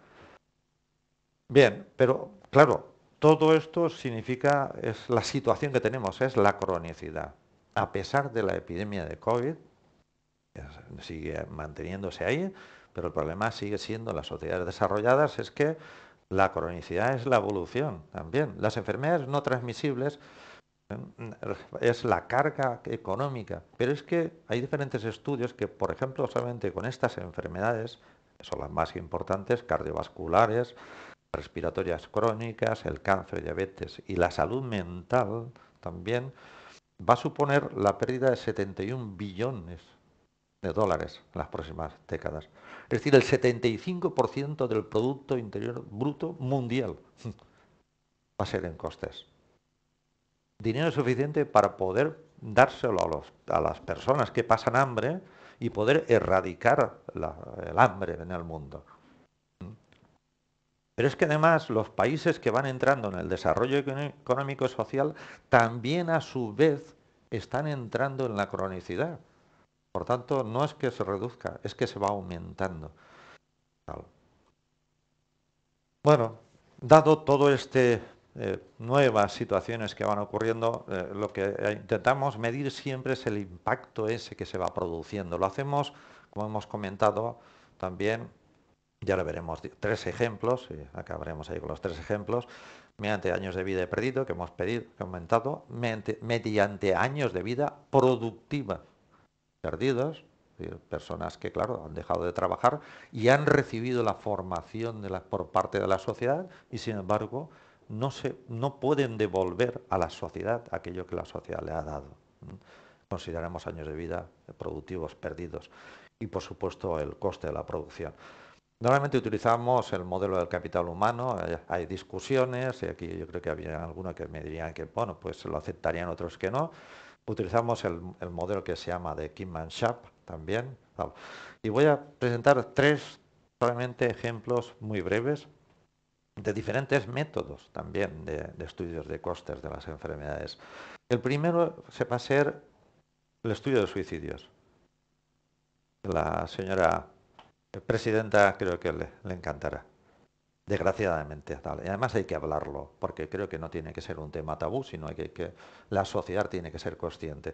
Bien, pero claro, todo esto significa, es la situación que tenemos, es la cronicidad a pesar de la epidemia de COVID, sigue manteniéndose ahí, pero el problema sigue siendo en las sociedades desarrolladas es que la cronicidad es la evolución también. Las enfermedades no transmisibles eh, es la carga económica, pero es que hay diferentes estudios que, por ejemplo, solamente con estas enfermedades, son las más importantes, cardiovasculares, respiratorias crónicas, el cáncer, diabetes y la salud mental también, va a suponer la pérdida de 71 billones de dólares en las próximas décadas. Es decir, el 75% del Producto Interior Bruto mundial va a ser en costes. Dinero suficiente para poder dárselo a, las personas que pasan hambre y poder erradicar el hambre en el mundo. Pero es que además los países que van entrando en el desarrollo económico y social también a su vez están entrando en la cronicidad. Por tanto, no es que se reduzca, es que se va aumentando. Bueno, dado todo este eh, nuevas situaciones que van ocurriendo, eh, lo que eh, intentamos medir siempre es el impacto ese que se va produciendo. Lo hacemos, como hemos comentado, también ya lo veremos tres ejemplos, acabaremos ahí con los tres ejemplos, mediante años de vida perdidos perdido, que hemos pedido, comentado, mediante, mediante años de vida productiva perdidos, personas que, claro, han dejado de trabajar y han recibido la formación por parte de la sociedad y, sin embargo, no, se, no pueden devolver a la sociedad aquello que la sociedad le ha dado. consideraremos años de vida productivos perdidos y, por supuesto, el coste de la producción. Normalmente utilizamos el modelo del capital humano, eh, hay, discusiones, y aquí yo creo que había algunos que me dirían que, bueno, pues lo aceptarían, otros que no. Utilizamos el, modelo que se llama de kimman shap también. Y voy a presentar tres solamente ejemplos muy breves de diferentes métodos también de, de, estudios de costes de las enfermedades. El primero se va a ser el estudio de suicidios. La señora presidenta creo que le, encantará. Desgraciadamente, además hay que hablarlo, porque creo que no tiene que ser un tema tabú, sino que, que la sociedad tiene que ser consciente.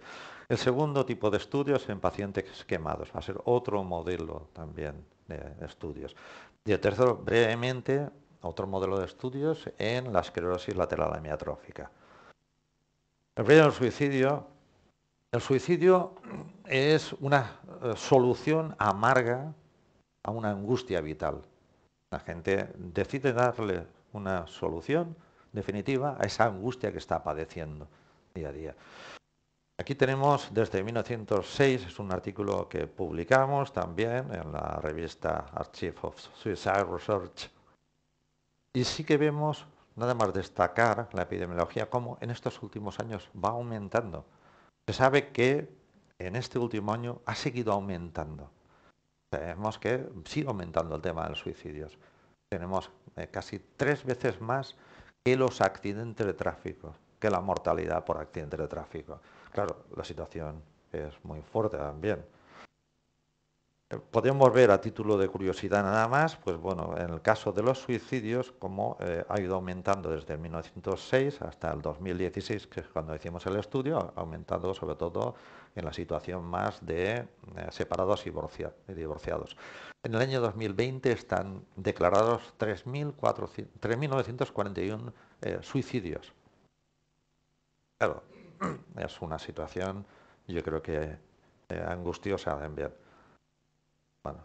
El segundo tipo de estudios en pacientes quemados, va a ser otro modelo también de estudios. Y el tercero, brevemente, otro modelo de estudios en la esclerosis lateral amiotrófica. El suicidio. El suicidio es una eh, solución amarga a una angustia vital. La gente decide darle una solución definitiva a esa angustia que está padeciendo día a día. Aquí tenemos desde 1906, es un artículo que publicamos también en la revista Archive of Suicide Research. Y sí que vemos, nada más destacar la epidemiología, cómo en estos últimos años va aumentando. Se sabe que en este último año ha seguido aumentando. Sabemos que, sigue aumentando el tema de los suicidios. Tenemos eh, casi tres veces más que los accidentes de tráfico, que la mortalidad por accidentes de tráfico. Claro, la situación es muy fuerte también. Podemos ver a título de curiosidad nada más, pues bueno, en el caso de los suicidios, como eh, ha ido aumentando desde el 1906 hasta el 2016, que es cuando hicimos el estudio, ha aumentado sobre todo en la situación más de eh, separados y divorciados. En el año 2020 están declarados 3.941 eh, suicidios. Claro, es una situación yo creo que angustiosa de ver. Bueno.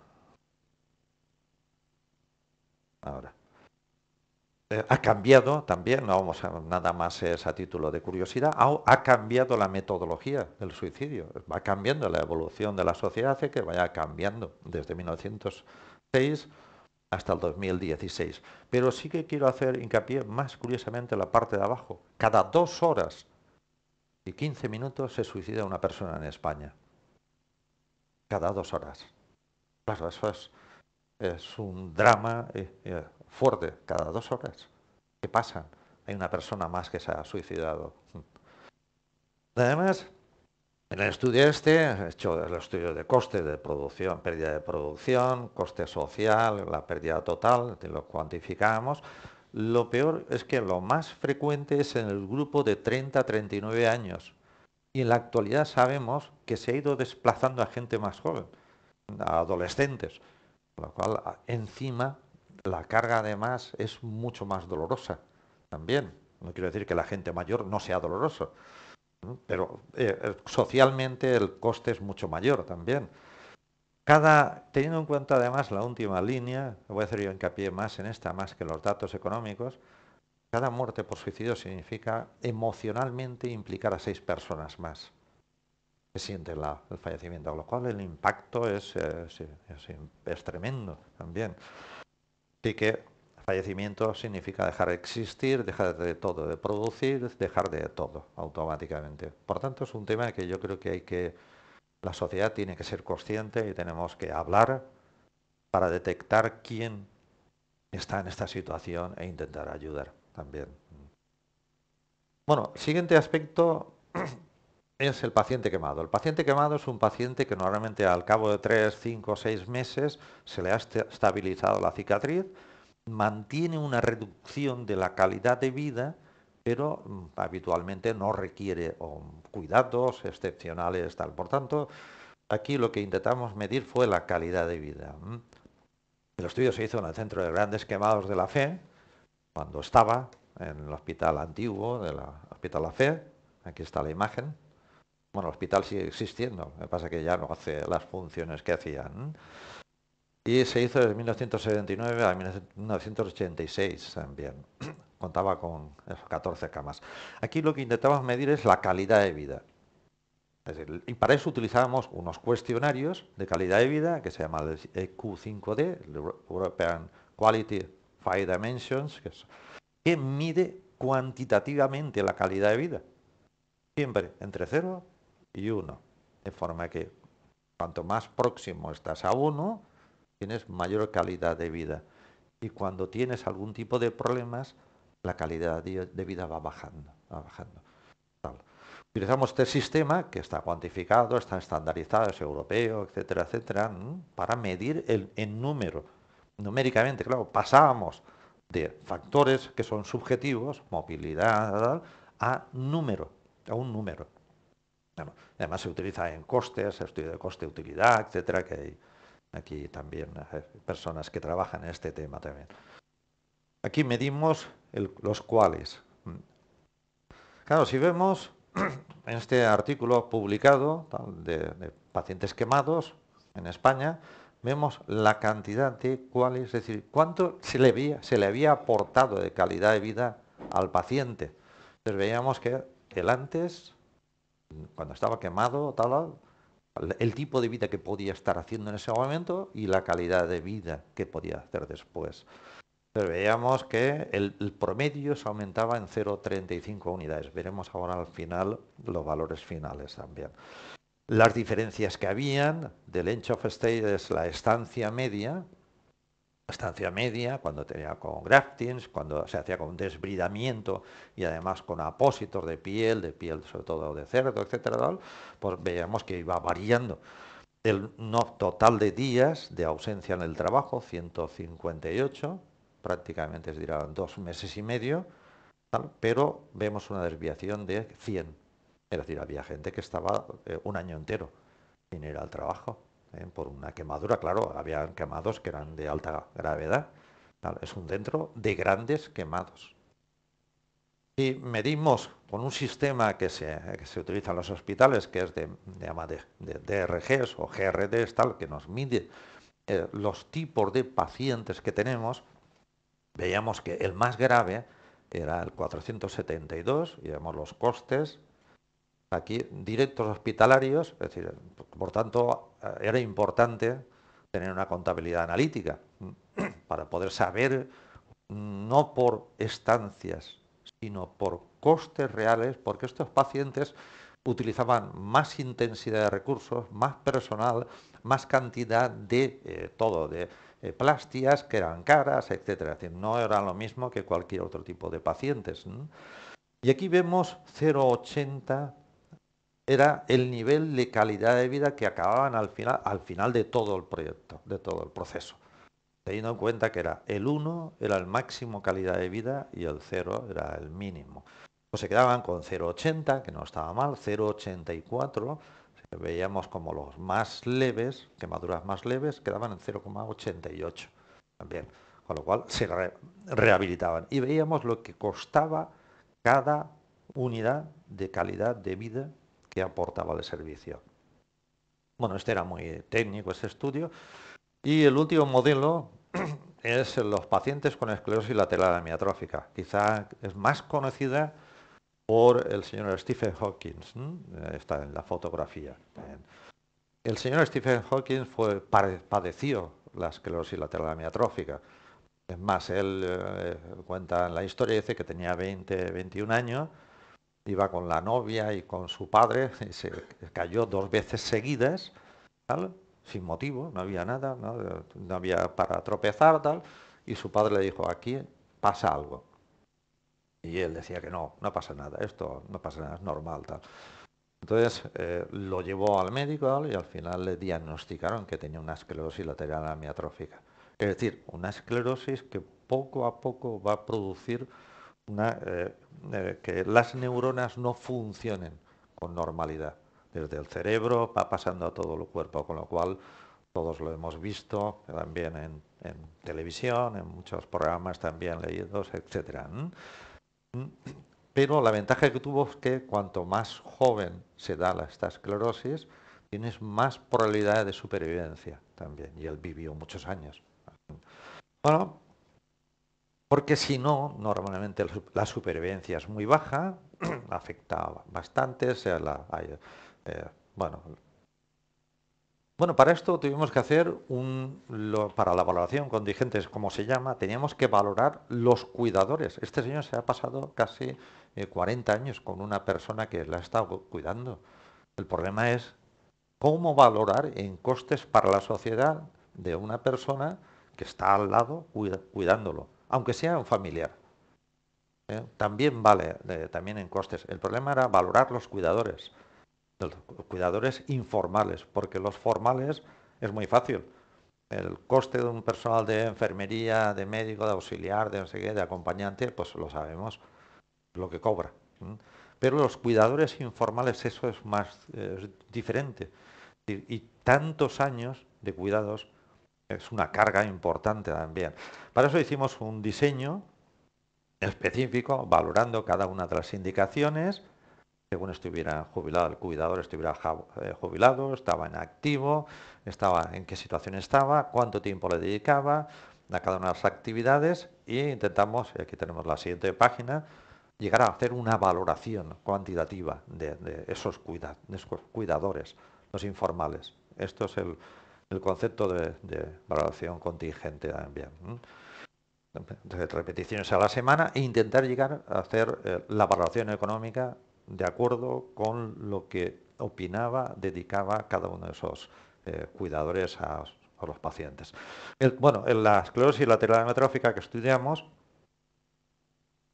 Ahora. Eh, ha cambiado también, no vamos a, nada más es a título de curiosidad, ha, ha, cambiado la metodología del suicidio, va cambiando la evolución de la sociedad, hace que vaya cambiando desde 1906 hasta el 2016. Pero sí que quiero hacer hincapié más curiosamente en la parte de abajo. Cada dos horas y 15 minutos se suicida una persona en España. Cada dos horas. Claro, eso es, un drama eh, eh, fuerte, cada dos horas que pasa? hay una persona más que se ha suicidado. Además, en el estudio este, he hecho el estudio de coste de producción, pérdida de producción, coste social, la pérdida total, lo cuantificamos. Lo peor es que lo más frecuente es en el grupo de 30 a 39 años. Y en la actualidad sabemos que se ha ido desplazando a gente más joven a adolescentes. Con lo cual, encima, la carga además es mucho más dolorosa también. No quiero decir que la gente mayor no sea dolorosa, pero eh, eh, socialmente el coste es mucho mayor también. Cada, teniendo en cuenta además la última línea, voy a hacer yo hincapié más en esta, más que en los datos económicos, cada muerte por suicidio significa emocionalmente implicar a seis personas más se siente el fallecimiento, con lo cual el impacto es, eh, es, tremendo también. Así que fallecimiento significa dejar de existir, dejar de todo, de producir, dejar de todo automáticamente. Por tanto, es un tema que yo creo que hay que, la sociedad tiene que ser consciente y tenemos que hablar para detectar quién está en esta situación e intentar ayudar también. Bueno, siguiente aspecto es el paciente quemado. El paciente quemado es un paciente que normalmente al cabo de 3, 5, 6 meses se le ha estabilizado la cicatriz, mantiene una reducción de la calidad de vida, pero mm, habitualmente no requiere cuidados excepcionales, tal. Por tanto, aquí lo que intentamos medir fue la calidad de vida. El estudio se hizo en el Centro de Grandes Quemados de la Fe, cuando estaba en el hospital antiguo del Hospital La Fe, aquí está la imagen, bueno, el hospital sigue existiendo, lo que pasa que ya no hace las funciones que hacían. Y se hizo de 1979 a 1986 también. Contaba con 14 camas. Aquí lo que intentamos medir es la calidad de vida. y para eso utilizábamos unos cuestionarios de calidad de vida que se llama el EQ5D, European Quality Five Dimensions, que, mide cuantitativamente la calidad de vida. Siempre entre 0 y uno. De forma que cuanto más próximo estás a uno, tienes mayor calidad de vida. Y cuando tienes algún tipo de problemas, la calidad de vida va bajando. bajando. Utilizamos este sistema que está cuantificado, está estandarizado, es europeo, etcétera, etcétera, para medir el, en número. Numéricamente, claro, pasamos de factores que son subjetivos, movilidad, a número, a un número. Además se utiliza en costes, estudio de coste-utilidad, etcétera, que hay aquí también eh, personas que trabajan en este tema también. Aquí medimos los cuales. Claro, si vemos en este artículo publicado de, pacientes quemados en España, vemos la cantidad de cuales, es decir, cuánto se le había, se le había aportado de calidad de vida al paciente. Entonces veíamos que el antes cuando estaba quemado, tal, el tipo de vida que podía estar haciendo en ese momento y la calidad de vida que podía hacer después. Pero veíamos que el, promedio se aumentaba en 0,35 unidades. Veremos ahora al final los valores finales también. Las diferencias que habían, del length of stay es la estancia media, estancia media, cuando tenía con graftings, cuando se hacía con desbridamiento y además con apósitos de piel, de piel sobre todo de cerdo, etcétera, pues veíamos que iba variando. El no, total de días de ausencia en el trabajo, 158, prácticamente se dirán dos meses y medio, pero vemos una desviación de 100. Es decir, había gente que estaba eh, un año entero sin ir al trabajo. ¿eh? por una quemadura, claro, había quemados que eran de alta gravedad. es un dentro de grandes quemados. Y medimos con un sistema que se, utiliza en los hospitales, que es de, de, DRGs o GRDs, tal, que nos mide eh, los tipos de pacientes que tenemos, veíamos que el más grave era el 472, y vemos los costes, aquí directos hospitalarios, es decir, por tanto, eh, era importante tener una contabilidad analítica para poder saber mm, no por estancias, sino por costes reales, porque estos pacientes utilizaban más intensidad de recursos, más personal, más cantidad de eh, todo, de plástias eh, plastias que eran caras, etc. no era lo mismo que cualquier otro tipo de pacientes. Y aquí vemos 0,80 era el nivel de calidad de vida que acababan al final, al final de todo el proyecto, de todo el proceso. Teniendo en cuenta que era el 1 era el máximo calidad de vida y el 0 era el mínimo. Pues se quedaban con 0,80, que no estaba mal, 0,84, veíamos como los más leves, quemaduras más leves, quedaban en 0,88 también, con lo cual se rehabilitaban. Y veíamos lo que costaba cada unidad de calidad de vida que aportaba de servicio. Bueno, este era muy técnico, ese estudio. Y el último modelo es los pacientes con esclerosis lateral amiotrófica. Quizá es más conocida por el señor Stephen Hawkins. Está en la fotografía. El señor Stephen Hawkins fue, padeció la esclerosis lateral amiotrófica. Es más, él eh, cuenta en la historia, dice que tenía 20, 21 años iba con la novia y con su padre, y se cayó dos veces seguidas, tal sin motivo, no había nada, ¿no? había para tropezar, tal, y su padre le dijo, aquí pasa algo. Y él decía que no, no pasa nada, esto no pasa nada, es normal, tal. Entonces eh, lo llevó al médico y al final le diagnosticaron que tenía una esclerosis lateral amiotrófica. Es decir, una esclerosis que poco a poco va a producir eh, eh, que las neuronas no funcionen con normalidad, desde el cerebro va pasando a todo el cuerpo, con lo cual todos lo hemos visto también en, televisión, en muchos programas también leídos, etc. Pero la ventaja que tuvo es que cuanto más joven se da la, esta esclerosis, tienes más probabilidad de supervivencia también. Y él vivió muchos años. Bueno, porque si no, normalmente la supervivencia es muy baja, afecta bastante, sea, eh, bueno, bueno, para esto tuvimos que hacer un, para la valoración con dirigentes, como se llama, teníamos que valorar los cuidadores. Este señor se ha pasado casi 40 eh, años con una persona que la ha estado cuidando. El problema es cómo valorar en costes para la sociedad de una persona que está al lado cuidándolo aunque sea un familiar. ¿eh? También vale, eh, también en costes. El problema era valorar los cuidadores, los cuidadores informales, porque los formales es muy fácil. El coste de un personal de enfermería, de médico, de auxiliar, de no de acompañante, pues lo sabemos, lo que cobra. Pero los cuidadores informales, eso es más eh, diferente. y tantos años de cuidados es una carga importante también. Para eso hicimos un diseño específico, valorando cada una de las indicaciones, según estuviera jubilado, el cuidador estuviera eh, jubilado, estaba en activo, estaba en qué situación estaba, cuánto tiempo le dedicaba a cada una de las actividades y intentamos, aquí tenemos la siguiente página, llegar a hacer una valoración cuantitativa de, esos, de esos cuidadores, los informales. Esto es el, el concepto de, valoración contingente también. Entonces, repeticiones a la semana e intentar llegar a hacer eh, la valoración económica de acuerdo con lo que opinaba, dedicaba cada uno de esos eh, cuidadores a, los pacientes. bueno, en la esclerosis lateral amiotrófica que estudiamos,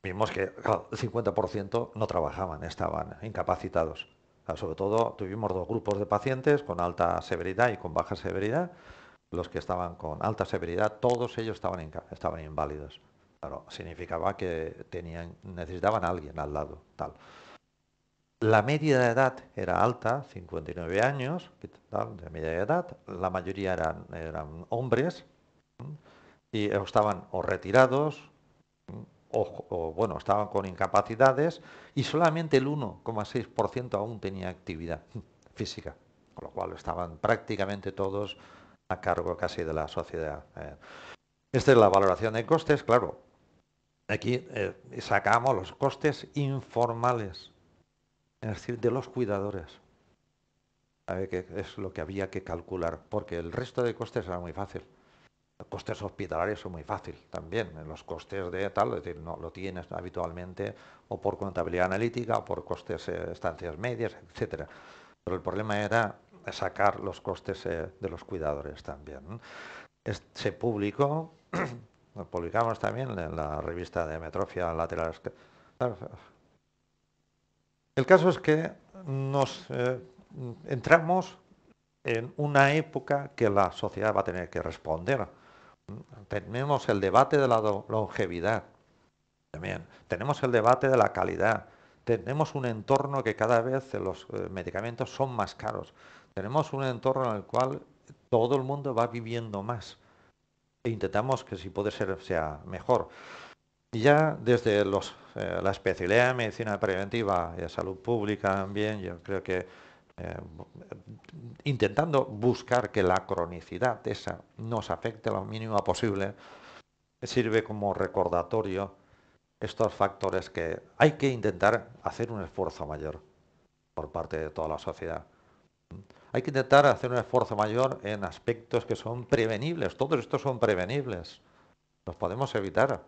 vimos que el 50% no trabajaban, estaban incapacitados. Sobre todo tuvimos dos grupos de pacientes con alta severidad y con baja severidad. Los que estaban con alta severidad, todos ellos estaban, estaban inválidos. pero significaba que tenían, necesitaban a alguien al lado. Tal. La media de edad era alta, 59 años, de media edad. La mayoría eran, eran hombres y estaban o retirados o, bueno, estaban con incapacidades y solamente el 1,6% aún tenía actividad física, con lo cual estaban prácticamente todos a cargo casi de la sociedad. Eh. esta es la valoración de costes, claro. Aquí eh, sacamos los costes informales, es decir, de los cuidadores. A ver, que es lo que había que calcular, porque el resto de costes era muy fácil costes hospitalarios son muy fácil también, los costes de tal, es decir, no lo tienes habitualmente o por contabilidad analítica o por costes eh, estancias medias, etcétera. Pero el problema era sacar los costes eh, de los cuidadores también. se publicó, lo publicamos también en la revista de Metrofia Lateral. El caso es que nos eh, entramos en una época que la sociedad va a tener que responder tenemos el debate de la longevidad, también. Tenemos el debate de la calidad. Tenemos un entorno que cada vez los eh, medicamentos son más caros. Tenemos un entorno en el cual todo el mundo va viviendo más. E intentamos que si puede ser sea mejor. Ya desde eh, la especialidad de medicina preventiva y de salud pública también, yo creo que eh, intentando buscar que la cronicidad esa nos afecte lo mínimo posible, sirve como recordatorio estos factores que hay que intentar hacer un esfuerzo mayor por parte de toda la sociedad. Hay que intentar hacer un esfuerzo mayor en aspectos que son prevenibles. Todos estos son prevenibles. Los podemos evitar.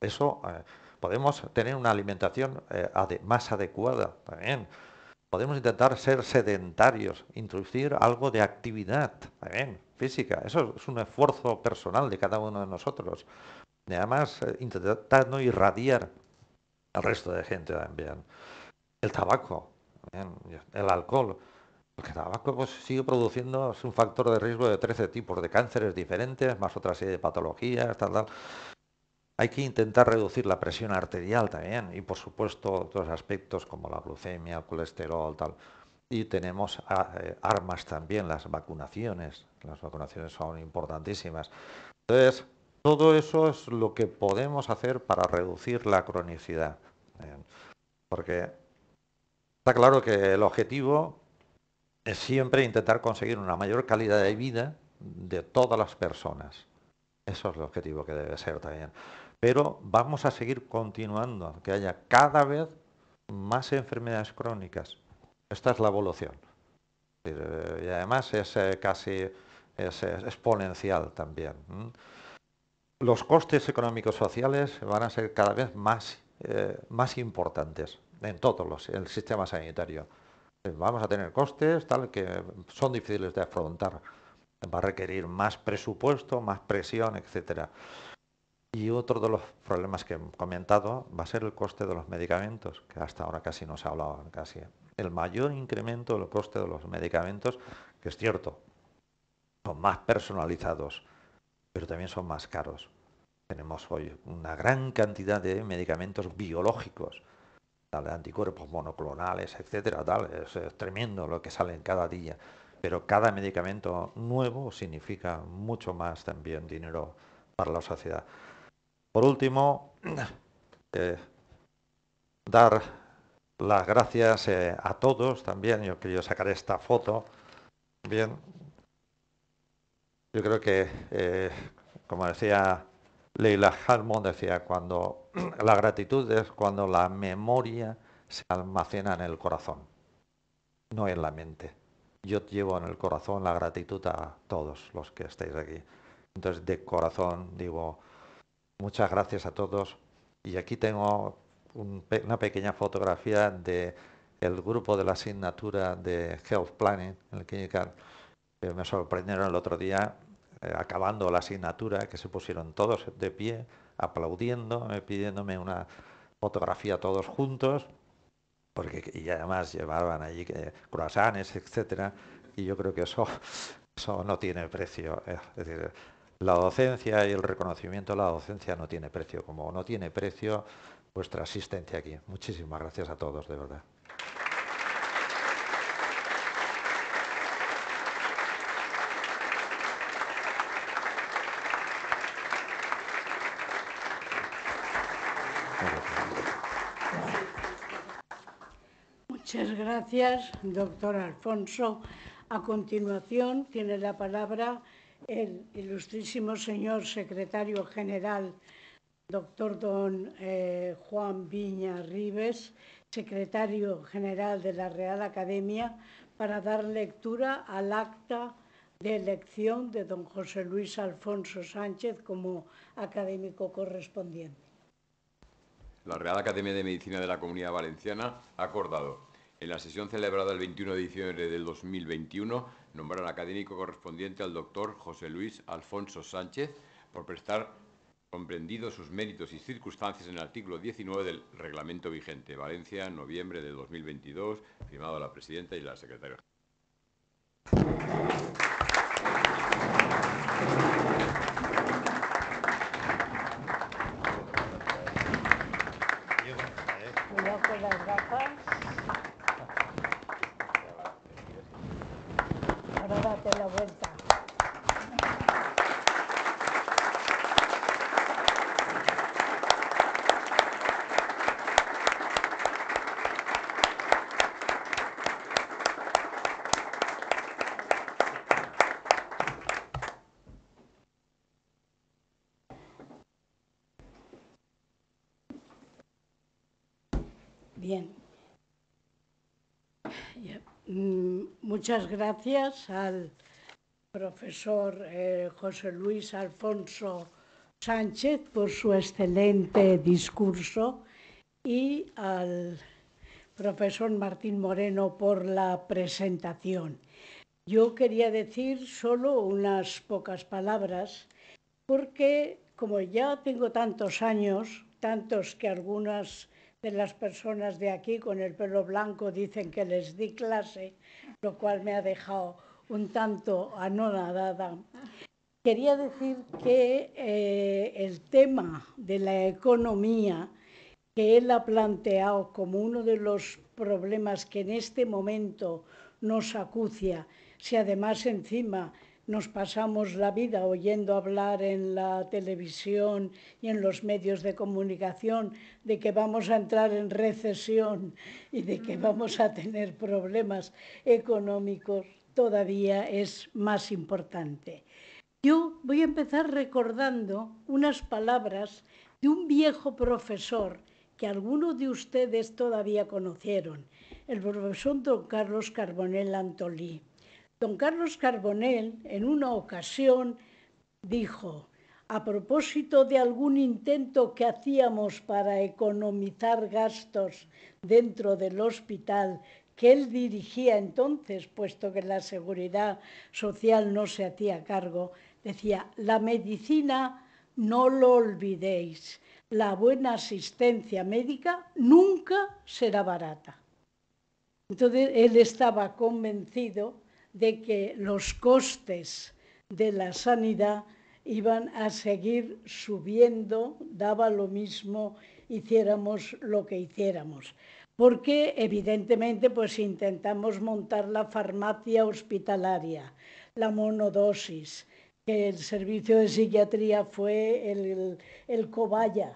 Eso eh, podemos tener una alimentación eh, más adecuada también. Podemos intentar ser sedentarios, introducir algo de actividad física. Eso es un esfuerzo personal de cada uno de nosotros. Nada además, eh, intentar no irradiar al resto de gente también. El tabaco, el alcohol. El tabaco pues, sigue produciendo un factor de riesgo de 13 tipos de cánceres diferentes, más otra serie de patologías, tal, tal. Hay que intentar reducir la presión arterial también y por supuesto otros aspectos como la glucemia, el colesterol, tal. Y tenemos ah, eh, armas también, las vacunaciones. Las vacunaciones son importantísimas. Entonces, todo eso es lo que podemos hacer para reducir la cronicidad. ¿eh? Porque está claro que el objetivo es siempre intentar conseguir una mayor calidad de vida de todas las personas. Eso es el objetivo que debe ser también. Pero vamos a seguir continuando, que haya cada vez más enfermedades crónicas. Esta es la evolución. Y además es eh, casi exponencial también. Los costes económicos sociales van a ser cada vez más, eh, importantes en todo los, el sistema sanitario. Eh, vamos a tener costes tal que son difíciles de afrontar va a requerir más presupuesto, más presión, etcétera. Y otro de los problemas que he comentado va a ser el coste de los medicamentos, que hasta ahora casi no se hablaba, casi. El mayor incremento del coste de los medicamentos, que es cierto, son más personalizados, pero también son más caros. Tenemos hoy una gran cantidad de medicamentos biológicos, tal, anticuerpos monoclonales, etcétera, tal, es, tremendo lo que sale cada día pero cada medicamento nuevo significa mucho más también dinero para la sociedad. Por último, eh, dar las gracias eh, a todos también. Yo quería sacar esta foto. Bien, yo creo que, eh, como decía Leila Harmon, decía, cuando la gratitud es cuando la memoria se almacena en el corazón, no en la mente yo llevo en el corazón la gratitud a todos los que estáis aquí. Entonces, de corazón digo, muchas gracias a todos. Y aquí tengo una pequeña fotografía de el grupo de la asignatura de Health Planning en el Clinical. me sorprendieron el otro día, eh, acabando la asignatura, que se pusieron todos de pie, aplaudiendo, pidiéndome una fotografía todos juntos porque y además llevaban allí eh, croissants, etcétera, y yo creo que eso, eso no tiene precio. Eh, es decir, la docencia y el reconocimiento de la docencia no tiene precio, como no tiene precio vuestra asistencia aquí. Muchísimas gracias a todos, de verdad. Gracias, doctor Alfonso. A continuación tiene la palabra el ilustrísimo señor secretario general, doctor don eh, Juan Viña Rives, secretario general de la Real Academia, para dar lectura al acta de elección de don José Luis Alfonso Sánchez como académico correspondiente. La Real Academia de Medicina de la Comunidad Valenciana ha acordado en la sesión celebrada el 21 de diciembre del 2021, nombrar al académico correspondiente al doctor José Luis Alfonso Sánchez por prestar comprendidos sus méritos y circunstancias en el artículo 19 del reglamento vigente, Valencia, noviembre de 2022, firmado la presidenta y la secretaria. muchas gracias al profesor eh, José Luis Alfonso Sánchez por su excelente discurso y al profesor Martín Moreno por la presentación. Yo quería decir solo unas pocas palabras porque como ya tengo tantos años, tantos que algunas de las personas de aquí con el pelo blanco dicen que les di clase, lo cual me ha dejado un tanto anonadada. Quería decir que eh, el tema de la economía que él ha planteado como uno de los problemas que en este momento nos acucia, si además encima nos pasamos la vida oyendo hablar en la televisión y en los medios de comunicación de que vamos a entrar en recesión y de que mm. vamos a tener problemas económicos, todavía es más importante. Yo voy a empezar recordando unas palabras de un viejo profesor que algunos de ustedes todavía conocieron, el profesor don Carlos Carbonell Antolí. Don Carlos Carbonell en una ocasión dijo, a propósito de algún intento que hacíamos para economizar gastos dentro del hospital que él dirigía entonces, puesto que la seguridad social no se hacía cargo, decía, la medicina no lo olvidéis, la buena asistencia médica nunca será barata. Entonces él estaba convencido de que los costes de la sanidad iban a seguir subiendo, daba lo mismo, hiciéramos lo que hiciéramos. Porque evidentemente pues intentamos montar la farmacia hospitalaria, la monodosis, que el servicio de psiquiatría fue el, cobaya,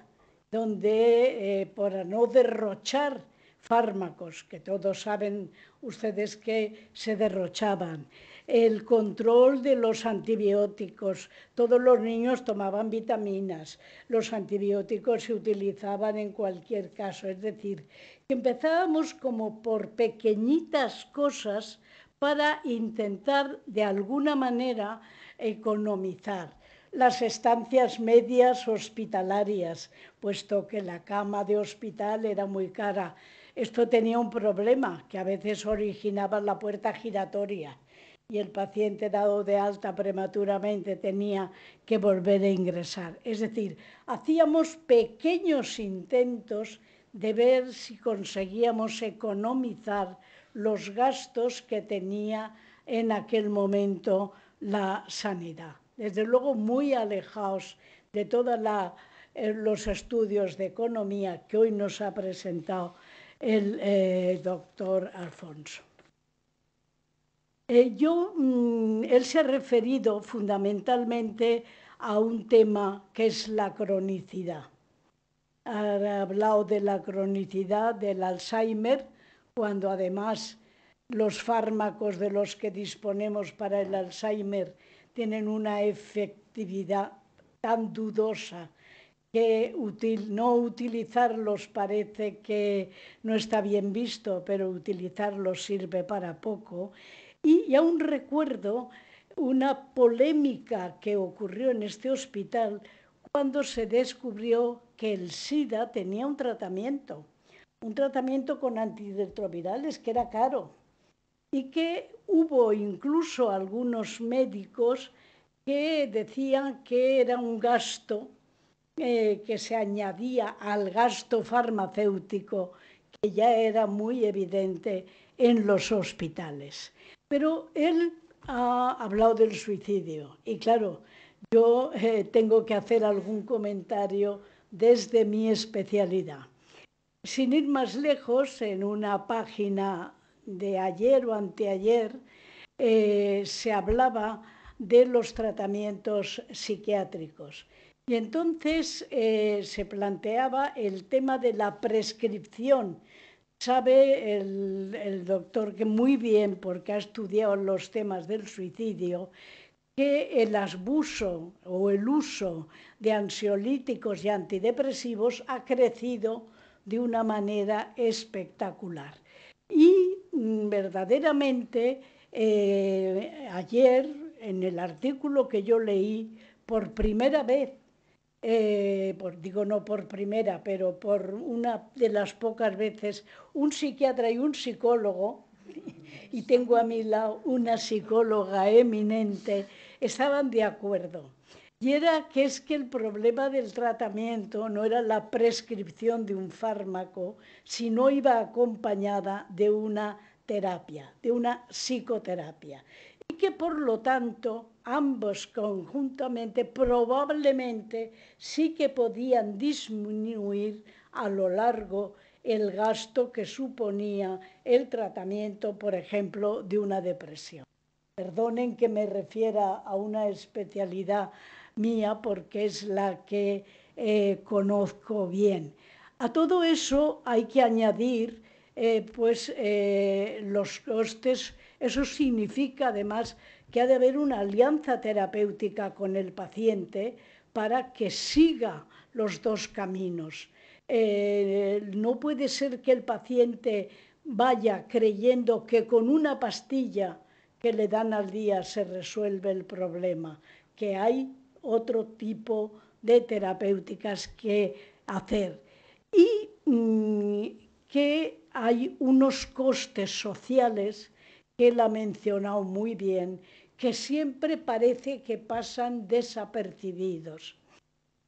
donde eh, para no derrochar fármacos, que todos saben ustedes que se derrochaban, el control de los antibióticos. Todos los niños tomaban vitaminas, los antibióticos se utilizaban en cualquier caso. Es decir, empezábamos como por pequeñitas cosas para intentar de alguna manera economizar las estancias medias hospitalarias, puesto que la cama de hospital era muy cara esto tenía un problema, que a veces originaba la puerta giratoria y el paciente dado de alta prematuramente tenía que volver a ingresar. Es decir, hacíamos pequeños intentos de ver si conseguíamos economizar los gastos que tenía en aquel momento la sanidad. Desde luego muy alejados de todos eh, los estudios de economía que hoy nos ha presentado el eh, doctor Alfonso. Eh, yo, mm, él se ha referido fundamentalmente a un tema que es la cronicidad. Ha hablado de la cronicidad del Alzheimer, cuando además los fármacos de los que disponemos para el Alzheimer tienen una efectividad tan dudosa que no utilizarlos parece que no está bien visto, pero utilizarlos sirve para poco. Y, aún recuerdo una polémica que ocurrió en este hospital cuando se descubrió que el SIDA tenía un tratamiento, un tratamiento con antirretrovirales que era caro y que hubo incluso algunos médicos que decían que era un gasto eh, que se añadía al gasto farmacéutico, que ya era muy evidente en los hospitales. Pero él ha hablado del suicidio y claro, yo eh, tengo que hacer algún comentario desde mi especialidad. Sin ir más lejos, en una página de ayer o anteayer eh, se hablaba de los tratamientos psiquiátricos. Y entonces eh, se planteaba el tema de la prescripción. Sabe el, doctor que muy bien, porque ha estudiado los temas del suicidio, que el abuso o el uso de ansiolíticos y antidepresivos ha crecido de una manera espectacular. Y mm, verdaderamente eh, ayer, en el artículo que yo leí, por primera vez eh, digo no por primera, pero por una de las pocas veces, un psiquiatra y un psicólogo, y tengo a mi lado una psicóloga eminente, estaban de acuerdo. Y era que es que el problema del tratamiento no era la prescripción de un fármaco, sino iba acompañada de una terapia, de una psicoterapia. Y que por lo tanto ambos conjuntamente probablemente sí que podían disminuir a lo largo el gasto que suponía el tratamiento, por ejemplo, de una depresión. Perdonen que me refiera a una especialidad mía porque es la que eh, conozco bien. A todo eso hay que añadir eh, pues, eh, los costes, eso significa además que ha de haber una alianza terapéutica con el paciente para que siga los dos caminos. Eh, no puede ser que el paciente vaya creyendo que con una pastilla que le dan al día se resuelve el problema, que hay otro tipo de terapéuticas que hacer y mm, que hay unos costes sociales que él ha mencionado muy bien que siempre parece que pasan desapercibidos.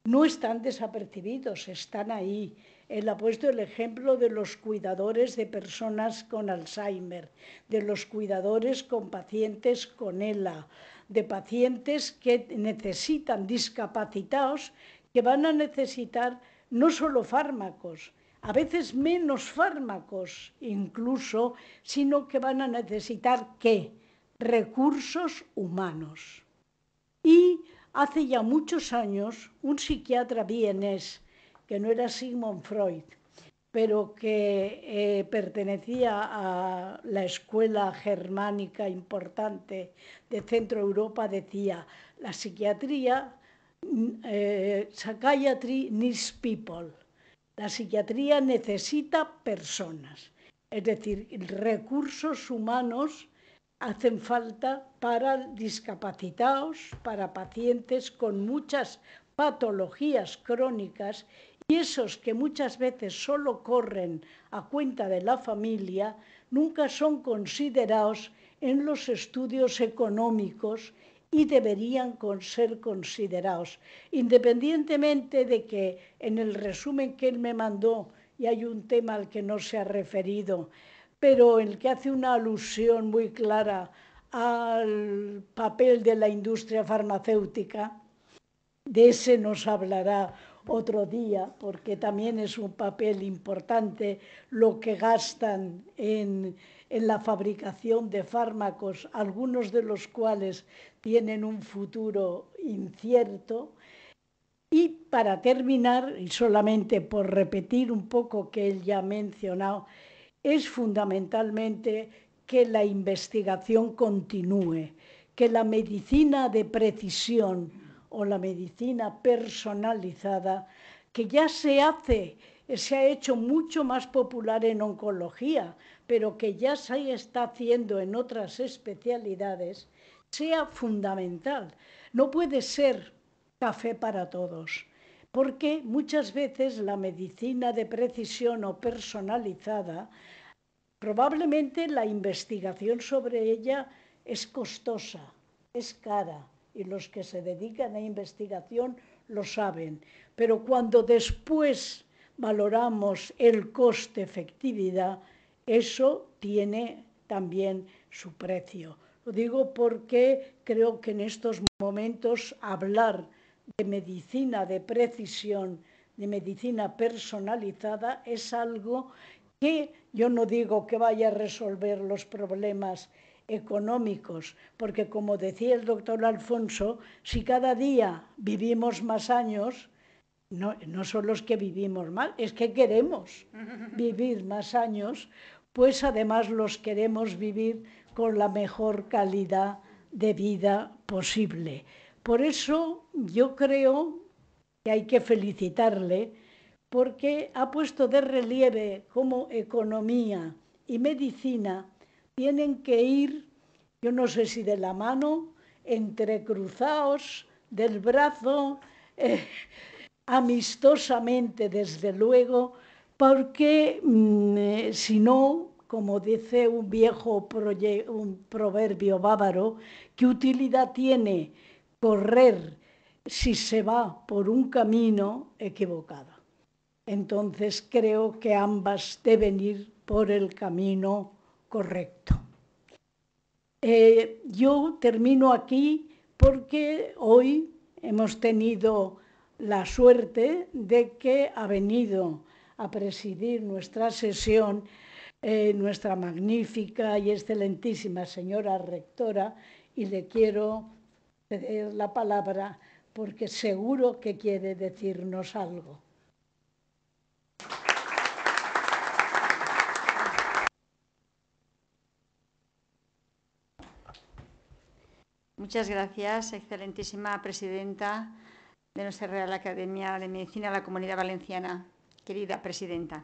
No están desapercibidos, están ahí. Él ha puesto el ejemplo de los cuidadores de personas con Alzheimer, de los cuidadores con pacientes con ELA, de pacientes que necesitan discapacitados, que van a necesitar no solo fármacos, a veces menos fármacos incluso, sino que van a necesitar qué? recursos humanos. Y hace ya muchos años, un psiquiatra es que no era Sigmund Freud, pero que eh, pertenecía a la escuela germánica importante de Centro Europa, decía, la psiquiatría, mm, eh, psychiatry people, la psiquiatría necesita personas, es decir, recursos humanos hacen falta para discapacitados, para pacientes con muchas patologías crónicas y esos que muchas veces solo corren a cuenta de la familia, nunca son considerados en los estudios económicos y deberían ser considerados, independientemente de que en el resumen que él me mandó, y hay un tema al que no se ha referido, pero el que hace una alusión muy clara al papel de la industria farmacéutica. De ese nos hablará otro día, porque también es un papel importante lo que gastan en, la fabricación de fármacos, algunos de los cuales tienen un futuro incierto. Y para terminar, y solamente por repetir un poco que él ya ha mencionado, es fundamentalmente que la investigación continúe, que la medicina de precisión o la medicina personalizada, que ya se hace, se ha hecho mucho más popular en oncología, pero que ya se está haciendo en otras especialidades, sea fundamental. No puede ser café para todos porque muchas veces la medicina de precisión o personalizada, probablemente la investigación sobre ella es costosa, es cara, y los que se dedican a investigación lo saben, pero cuando después valoramos el coste-efectividad, eso tiene también su precio. Lo digo porque creo que en estos momentos hablar de medicina de precisión, de medicina personalizada, es algo que yo no digo que vaya a resolver los problemas económicos, porque como decía el doctor Alfonso, si cada día vivimos más años, no, son los que vivimos mal, es que queremos vivir más años, pues además los queremos vivir con la mejor calidad de vida posible. Por eso yo creo que hay que felicitarle porque ha puesto de relieve cómo economía y medicina tienen que ir, yo no sé si de la mano, entrecruzados, del brazo, eh, amistosamente desde luego, porque mm, eh, si no, como dice un viejo un proverbio bávaro, ¿qué utilidad tiene? correr si se va por un camino equivocado. Entonces creo que ambas deben ir por el camino correcto. Eh, yo termino aquí porque hoy hemos tenido la suerte de que ha venido a presidir nuestra sesión eh, nuestra magnífica y excelentísima señora rectora y le quiero la palabra porque seguro que quiere decirnos algo. Muchas gracias, excelentísima presidenta de nuestra Real Academia de Medicina de la Comunidad Valenciana, querida presidenta.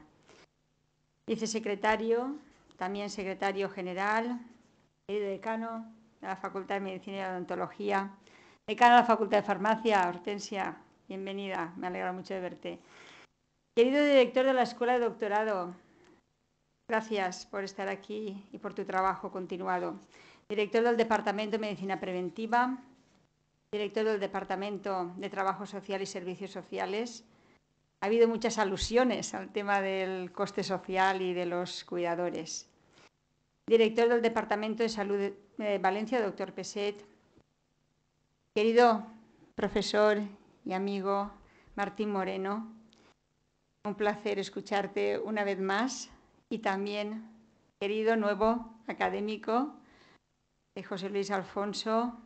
Vicesecretario, también secretario general, querido decano, de la Facultad de Medicina y Odontología, decana de la Facultad de Farmacia, Hortensia, bienvenida, me alegra mucho de verte. Querido director de la Escuela de Doctorado, gracias por estar aquí y por tu trabajo continuado. Director del Departamento de Medicina Preventiva, director del Departamento de Trabajo Social y Servicios Sociales. Ha habido muchas alusiones al tema del coste social y de los cuidadores director del Departamento de Salud de eh, Valencia, doctor Peset. Querido profesor y amigo Martín Moreno, un placer escucharte una vez más y también, querido nuevo académico de eh, José Luis Alfonso,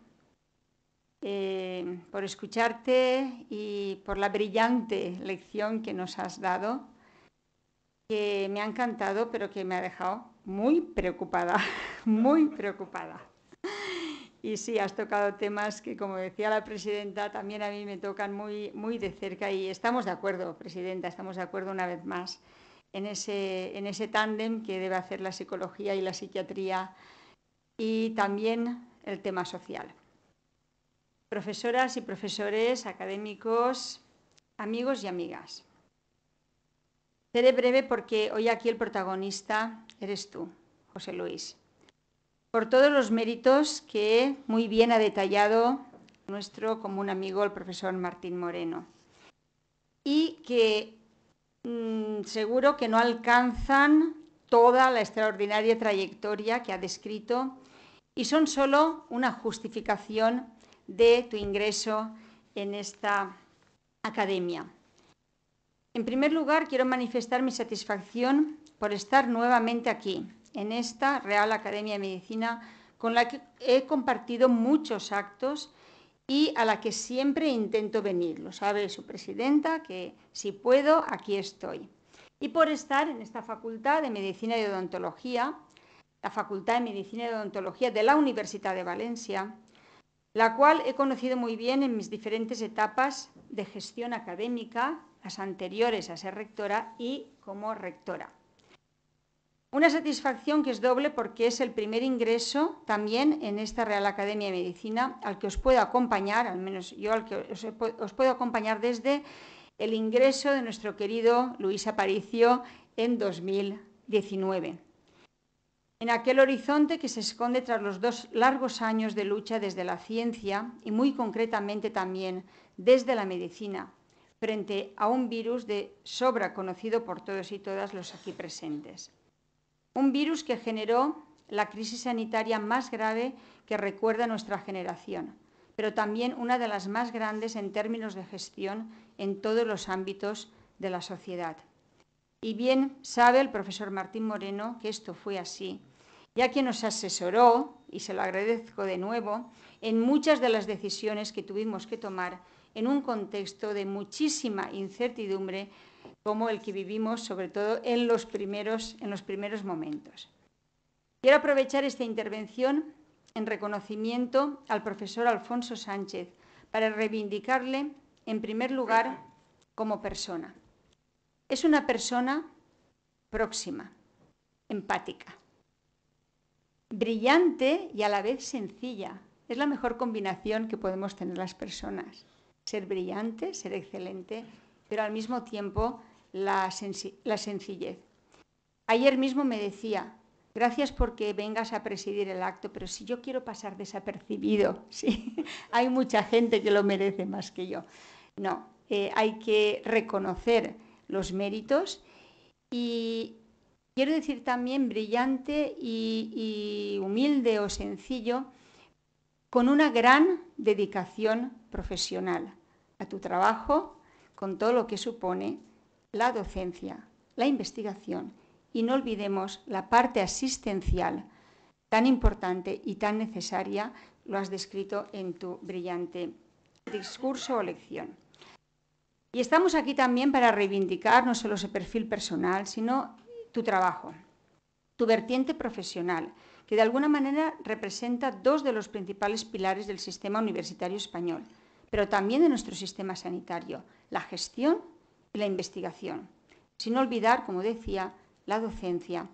eh, por escucharte y por la brillante lección que nos has dado, que me ha encantado, pero que me ha dejado muy preocupada, muy preocupada. Y sí, has tocado temas que, como decía la presidenta, también a mí me tocan muy, muy de cerca y estamos de acuerdo, presidenta, estamos de acuerdo una vez más en ese, en ese tándem que debe hacer la psicología y la psiquiatría y también el tema social. Profesoras y profesores, académicos, amigos y amigas. Seré breve porque hoy aquí el protagonista eres tú, José Luis, por todos los méritos que muy bien ha detallado nuestro común amigo el profesor Martín Moreno y que mm, seguro que no alcanzan toda la extraordinaria trayectoria que ha descrito y son solo una justificación de tu ingreso en esta academia. En primer lugar, quiero manifestar mi satisfacción por estar nuevamente aquí, en esta Real Academia de Medicina, con la que he compartido muchos actos y a la que siempre intento venir. Lo sabe su presidenta, que si puedo, aquí estoy. Y por estar en esta Facultad de Medicina y Odontología, la Facultad de Medicina y Odontología de la Universidad de Valencia, la cual he conocido muy bien en mis diferentes etapas de gestión académica las anteriores a ser rectora y como rectora. Una satisfacción que es doble porque es el primer ingreso también en esta Real Academia de Medicina al que os puedo acompañar, al menos yo al que os, puedo acompañar desde el ingreso de nuestro querido Luis Aparicio en 2019. En aquel horizonte que se esconde tras los dos largos años de lucha desde la ciencia y muy concretamente también desde la medicina, frente a un virus de sobra conocido por todos y todas los aquí presentes. Un virus que generó la crisis sanitaria más grave que recuerda nuestra generación, pero también una de las más grandes en términos de gestión en todos los ámbitos de la sociedad. Y bien sabe el profesor Martín Moreno que esto fue así, ya que nos asesoró, y se lo agradezco de nuevo, en muchas de las decisiones que tuvimos que tomar en un contexto de muchísima incertidumbre como el que vivimos, sobre todo en los primeros, en los primeros momentos. Quiero aprovechar esta intervención en reconocimiento al profesor Alfonso Sánchez para reivindicarle, en primer lugar, como persona. Es una persona próxima, empática, brillante y a la vez sencilla. Es la mejor combinación que podemos tener las personas ser brillante, ser excelente, pero al mismo tiempo la, sencillez. Ayer mismo me decía, Gracias porque vengas a presidir el acto, pero si yo quiero pasar desapercibido, sí, hay mucha gente que lo merece más que yo. No, eh, hay que reconocer los méritos y quiero decir también brillante y humilde o sencillo con una gran dedicación profesional a tu trabajo, con todo lo que supone la docencia, la investigación y no olvidemos la parte asistencial tan importante y tan necesaria, lo has descrito en tu brillante discurso o lección. Y estamos aquí también para reivindicar no solo ese perfil personal, sino tu trabajo, tu vertiente profesional, que de alguna manera representa dos de los principales pilares del sistema universitario español, pero también de nuestro sistema sanitario, la gestión y la investigación, sin olvidar, como decía, la docencia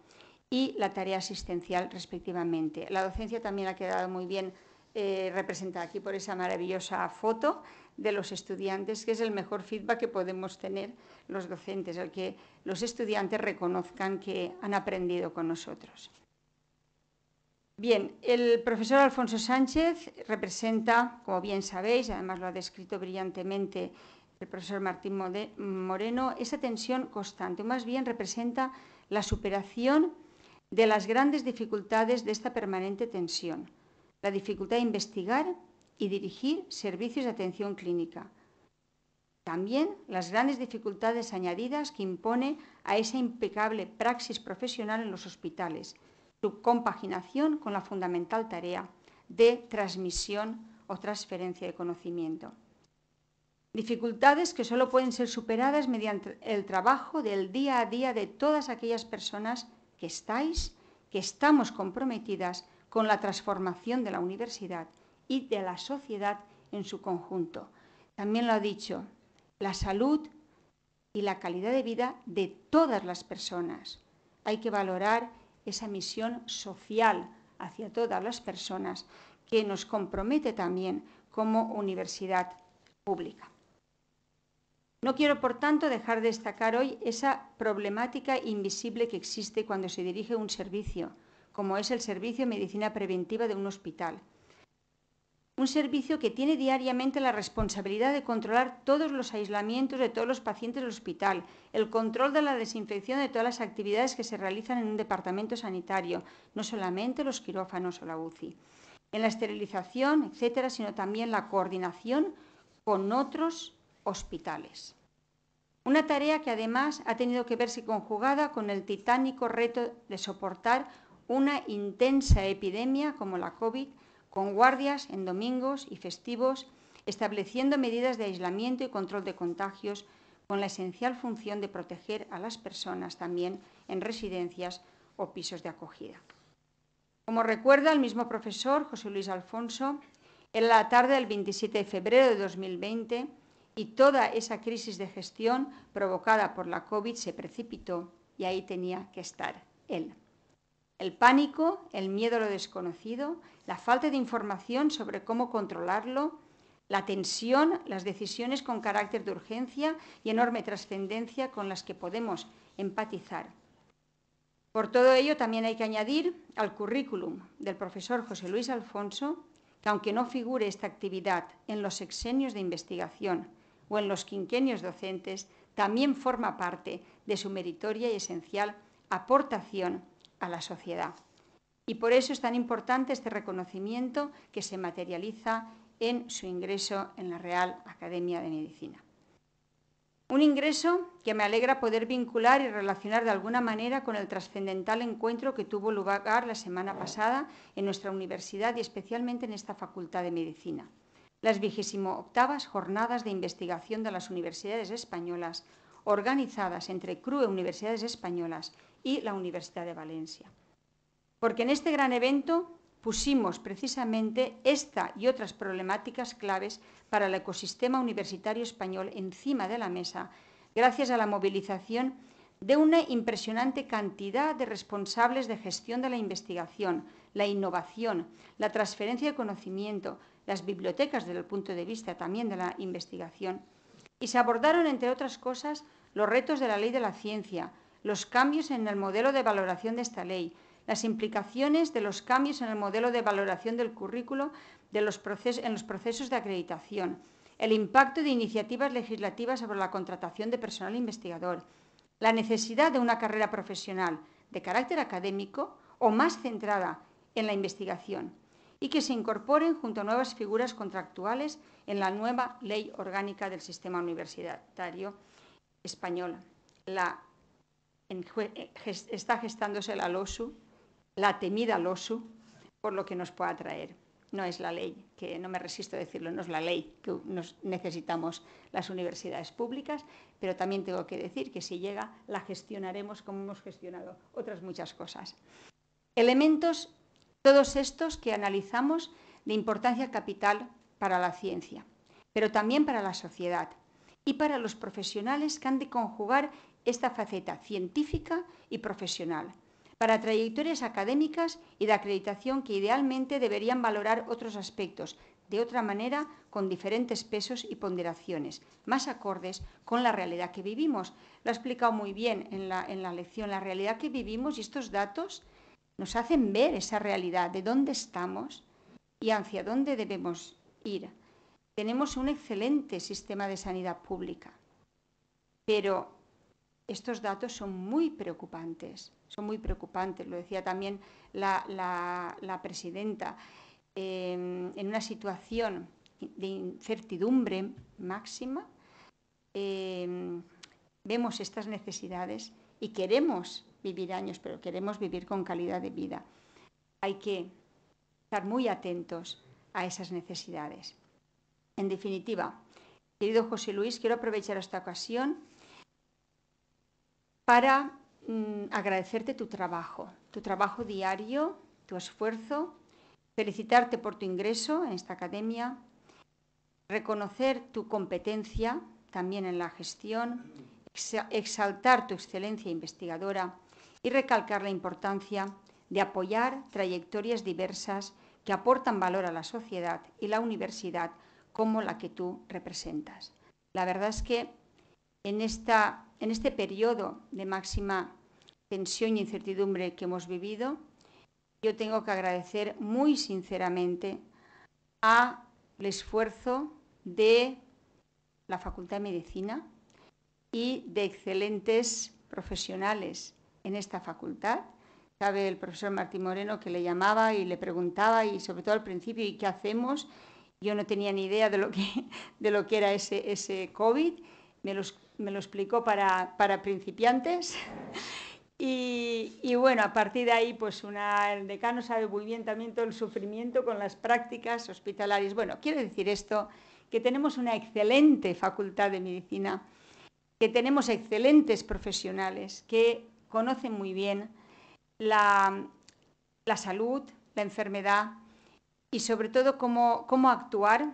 y la tarea asistencial respectivamente. La docencia también ha quedado muy bien eh, representada aquí por esa maravillosa foto de los estudiantes, que es el mejor feedback que podemos tener los docentes, el que los estudiantes reconozcan que han aprendido con nosotros. Bien, el profesor Alfonso Sánchez representa, como bien sabéis, además lo ha descrito brillantemente el profesor Martín Moreno, esa tensión constante, más bien representa la superación de las grandes dificultades de esta permanente tensión, la dificultad de investigar y dirigir servicios de atención clínica. También las grandes dificultades añadidas que impone a esa impecable praxis profesional en los hospitales, su compaginación con la fundamental tarea de transmisión o transferencia de conocimiento. Dificultades que solo pueden ser superadas mediante el trabajo del día a día de todas aquellas personas que estáis, que estamos comprometidas con la transformación de la universidad y de la sociedad en su conjunto. También lo ha dicho, la salud y la calidad de vida de todas las personas. Hay que valorar esa misión social hacia todas las personas que nos compromete también como universidad pública. No quiero, por tanto, dejar de destacar hoy esa problemática invisible que existe cuando se dirige un servicio, como es el servicio de medicina preventiva de un hospital un servicio que tiene diariamente la responsabilidad de controlar todos los aislamientos de todos los pacientes del hospital, el control de la desinfección de todas las actividades que se realizan en un departamento sanitario, no solamente los quirófanos o la UCI, en la esterilización, etcétera, sino también la coordinación con otros hospitales. Una tarea que además ha tenido que verse conjugada con el titánico reto de soportar una intensa epidemia como la covid con guardias en domingos y festivos, estableciendo medidas de aislamiento y control de contagios, con la esencial función de proteger a las personas también en residencias o pisos de acogida. Como recuerda el mismo profesor José Luis Alfonso, en la tarde del 27 de febrero de 2020 y toda esa crisis de gestión provocada por la COVID se precipitó y ahí tenía que estar él. El pánico, el miedo a lo desconocido, la falta de información sobre cómo controlarlo, la tensión, las decisiones con carácter de urgencia y enorme trascendencia con las que podemos empatizar. Por todo ello, también hay que añadir al currículum del profesor José Luis Alfonso que, aunque no figure esta actividad en los sexenios de investigación o en los quinquenios docentes, también forma parte de su meritoria y esencial aportación a la sociedad. Y por eso es tan importante este reconocimiento que se materializa en su ingreso en la Real Academia de Medicina. Un ingreso que me alegra poder vincular y relacionar de alguna manera con el trascendental encuentro que tuvo lugar la semana pasada en nuestra universidad y especialmente en esta Facultad de Medicina. Las 28 jornadas de investigación de las universidades españolas, organizadas entre CRUE Universidades Españolas y la Universidad de Valencia. Porque en este gran evento pusimos precisamente esta y otras problemáticas claves para el ecosistema universitario español encima de la mesa, gracias a la movilización de una impresionante cantidad de responsables de gestión de la investigación, la innovación, la transferencia de conocimiento, las bibliotecas desde el punto de vista también de la investigación. Y se abordaron, entre otras cosas, los retos de la ley de la ciencia, los cambios en el modelo de valoración de esta ley, las implicaciones de los cambios en el modelo de valoración del currículo de los procesos, en los procesos de acreditación, el impacto de iniciativas legislativas sobre la contratación de personal investigador, la necesidad de una carrera profesional de carácter académico o más centrada en la investigación y que se incorporen junto a nuevas figuras contractuales en la nueva Ley Orgánica del Sistema Universitario Español, la eh, está gestándose la LOSU, la temida LOSU, por lo que nos pueda traer. No es la ley, que no me resisto a decirlo, no es la ley que nos necesitamos las universidades públicas, pero también tengo que decir que si llega la gestionaremos como hemos gestionado otras muchas cosas. Elementos, todos estos que analizamos de importancia capital para la ciencia, pero también para la sociedad y para los profesionales que han de conjugar esta faceta científica y profesional para trayectorias académicas y de acreditación que idealmente deberían valorar otros aspectos, de otra manera, con diferentes pesos y ponderaciones, más acordes con la realidad que vivimos. Lo ha explicado muy bien en la, lección, la realidad que vivimos y estos datos nos hacen ver esa realidad, de dónde estamos y hacia dónde debemos ir. Tenemos un excelente sistema de sanidad pública, pero estos datos son muy preocupantes, son muy preocupantes, lo decía también la, presidenta, en una situación de incertidumbre máxima, em, vemos estas necesidades y queremos vivir años, pero queremos vivir con calidad de vida. Hay que estar muy atentos a esas necesidades. En definitiva, querido José Luis, quiero aprovechar esta ocasión para mm, agradecerte tu trabajo, tu trabajo diario, tu esfuerzo, felicitarte por tu ingreso en esta academia, reconocer tu competencia también en la gestión, exaltar tu excelencia investigadora y recalcar la importancia de apoyar trayectorias diversas que aportan valor a la sociedad y la universidad como la que tú representas. La verdad es que en esta en este periodo de máxima tensión y incertidumbre que hemos vivido, yo tengo que agradecer muy sinceramente al esfuerzo de la Facultad de Medicina y de excelentes profesionales en esta facultad. Sabe el profesor Martín Moreno que le llamaba y le preguntaba y sobre todo al principio, ¿y qué hacemos? Yo no tenía ni idea de lo que, de lo que era ese, ese COVID. Me los me lo explicó para, principiantes. Y, bueno, a partir de ahí, pues una, el decano sabe muy bien también todo el sufrimiento con las prácticas hospitalarias. Bueno, quiero decir esto, que tenemos una excelente facultad de medicina, que tenemos excelentes profesionales que conocen muy bien la, salud, la enfermedad y sobre todo cómo, cómo actuar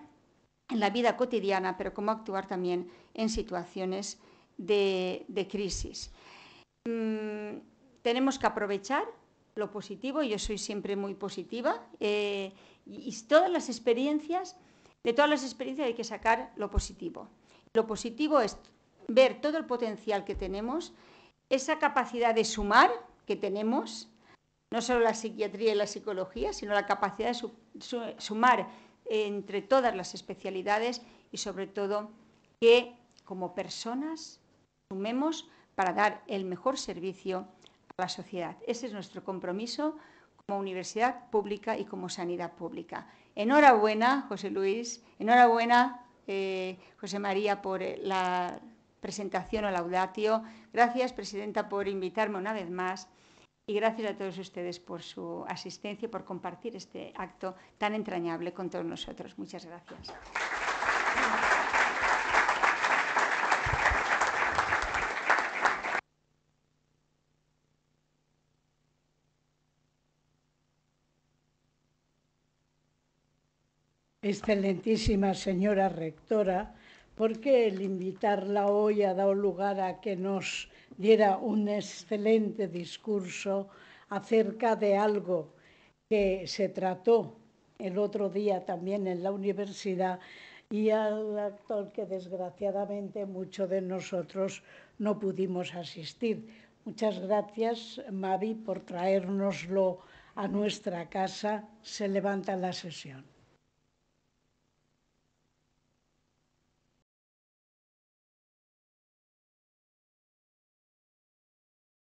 en la vida cotidiana, pero cómo actuar también en situaciones de, crisis. Mm, tenemos que aprovechar lo positivo, yo soy siempre muy positiva, eh, y, todas las experiencias, de todas las experiencias hay que sacar lo positivo. Lo positivo es ver todo el potencial que tenemos, esa capacidad de sumar que tenemos, no solo la psiquiatría y la psicología, sino la capacidad de sumar eh, entre todas las especialidades y sobre todo que como personas sumemos para dar el mejor servicio a la sociedad. Ese es nuestro compromiso como universidad pública y como sanidad pública. Enhorabuena, José Luis, enhorabuena, eh, José María, por eh, la presentación o laudatio. Gracias, Presidenta, por invitarme una vez más y gracias a todos ustedes por su asistencia y por compartir este acto tan entrañable con todos nosotros. Muchas gracias. excelentísima señora rectora, porque el invitarla hoy ha dado lugar a que nos diera un excelente discurso acerca de algo que se trató el otro día también en la universidad y al actor que desgraciadamente muchos de nosotros no pudimos asistir. Muchas gracias, Mavi, por traérnoslo a nuestra casa. Se levanta la sesión.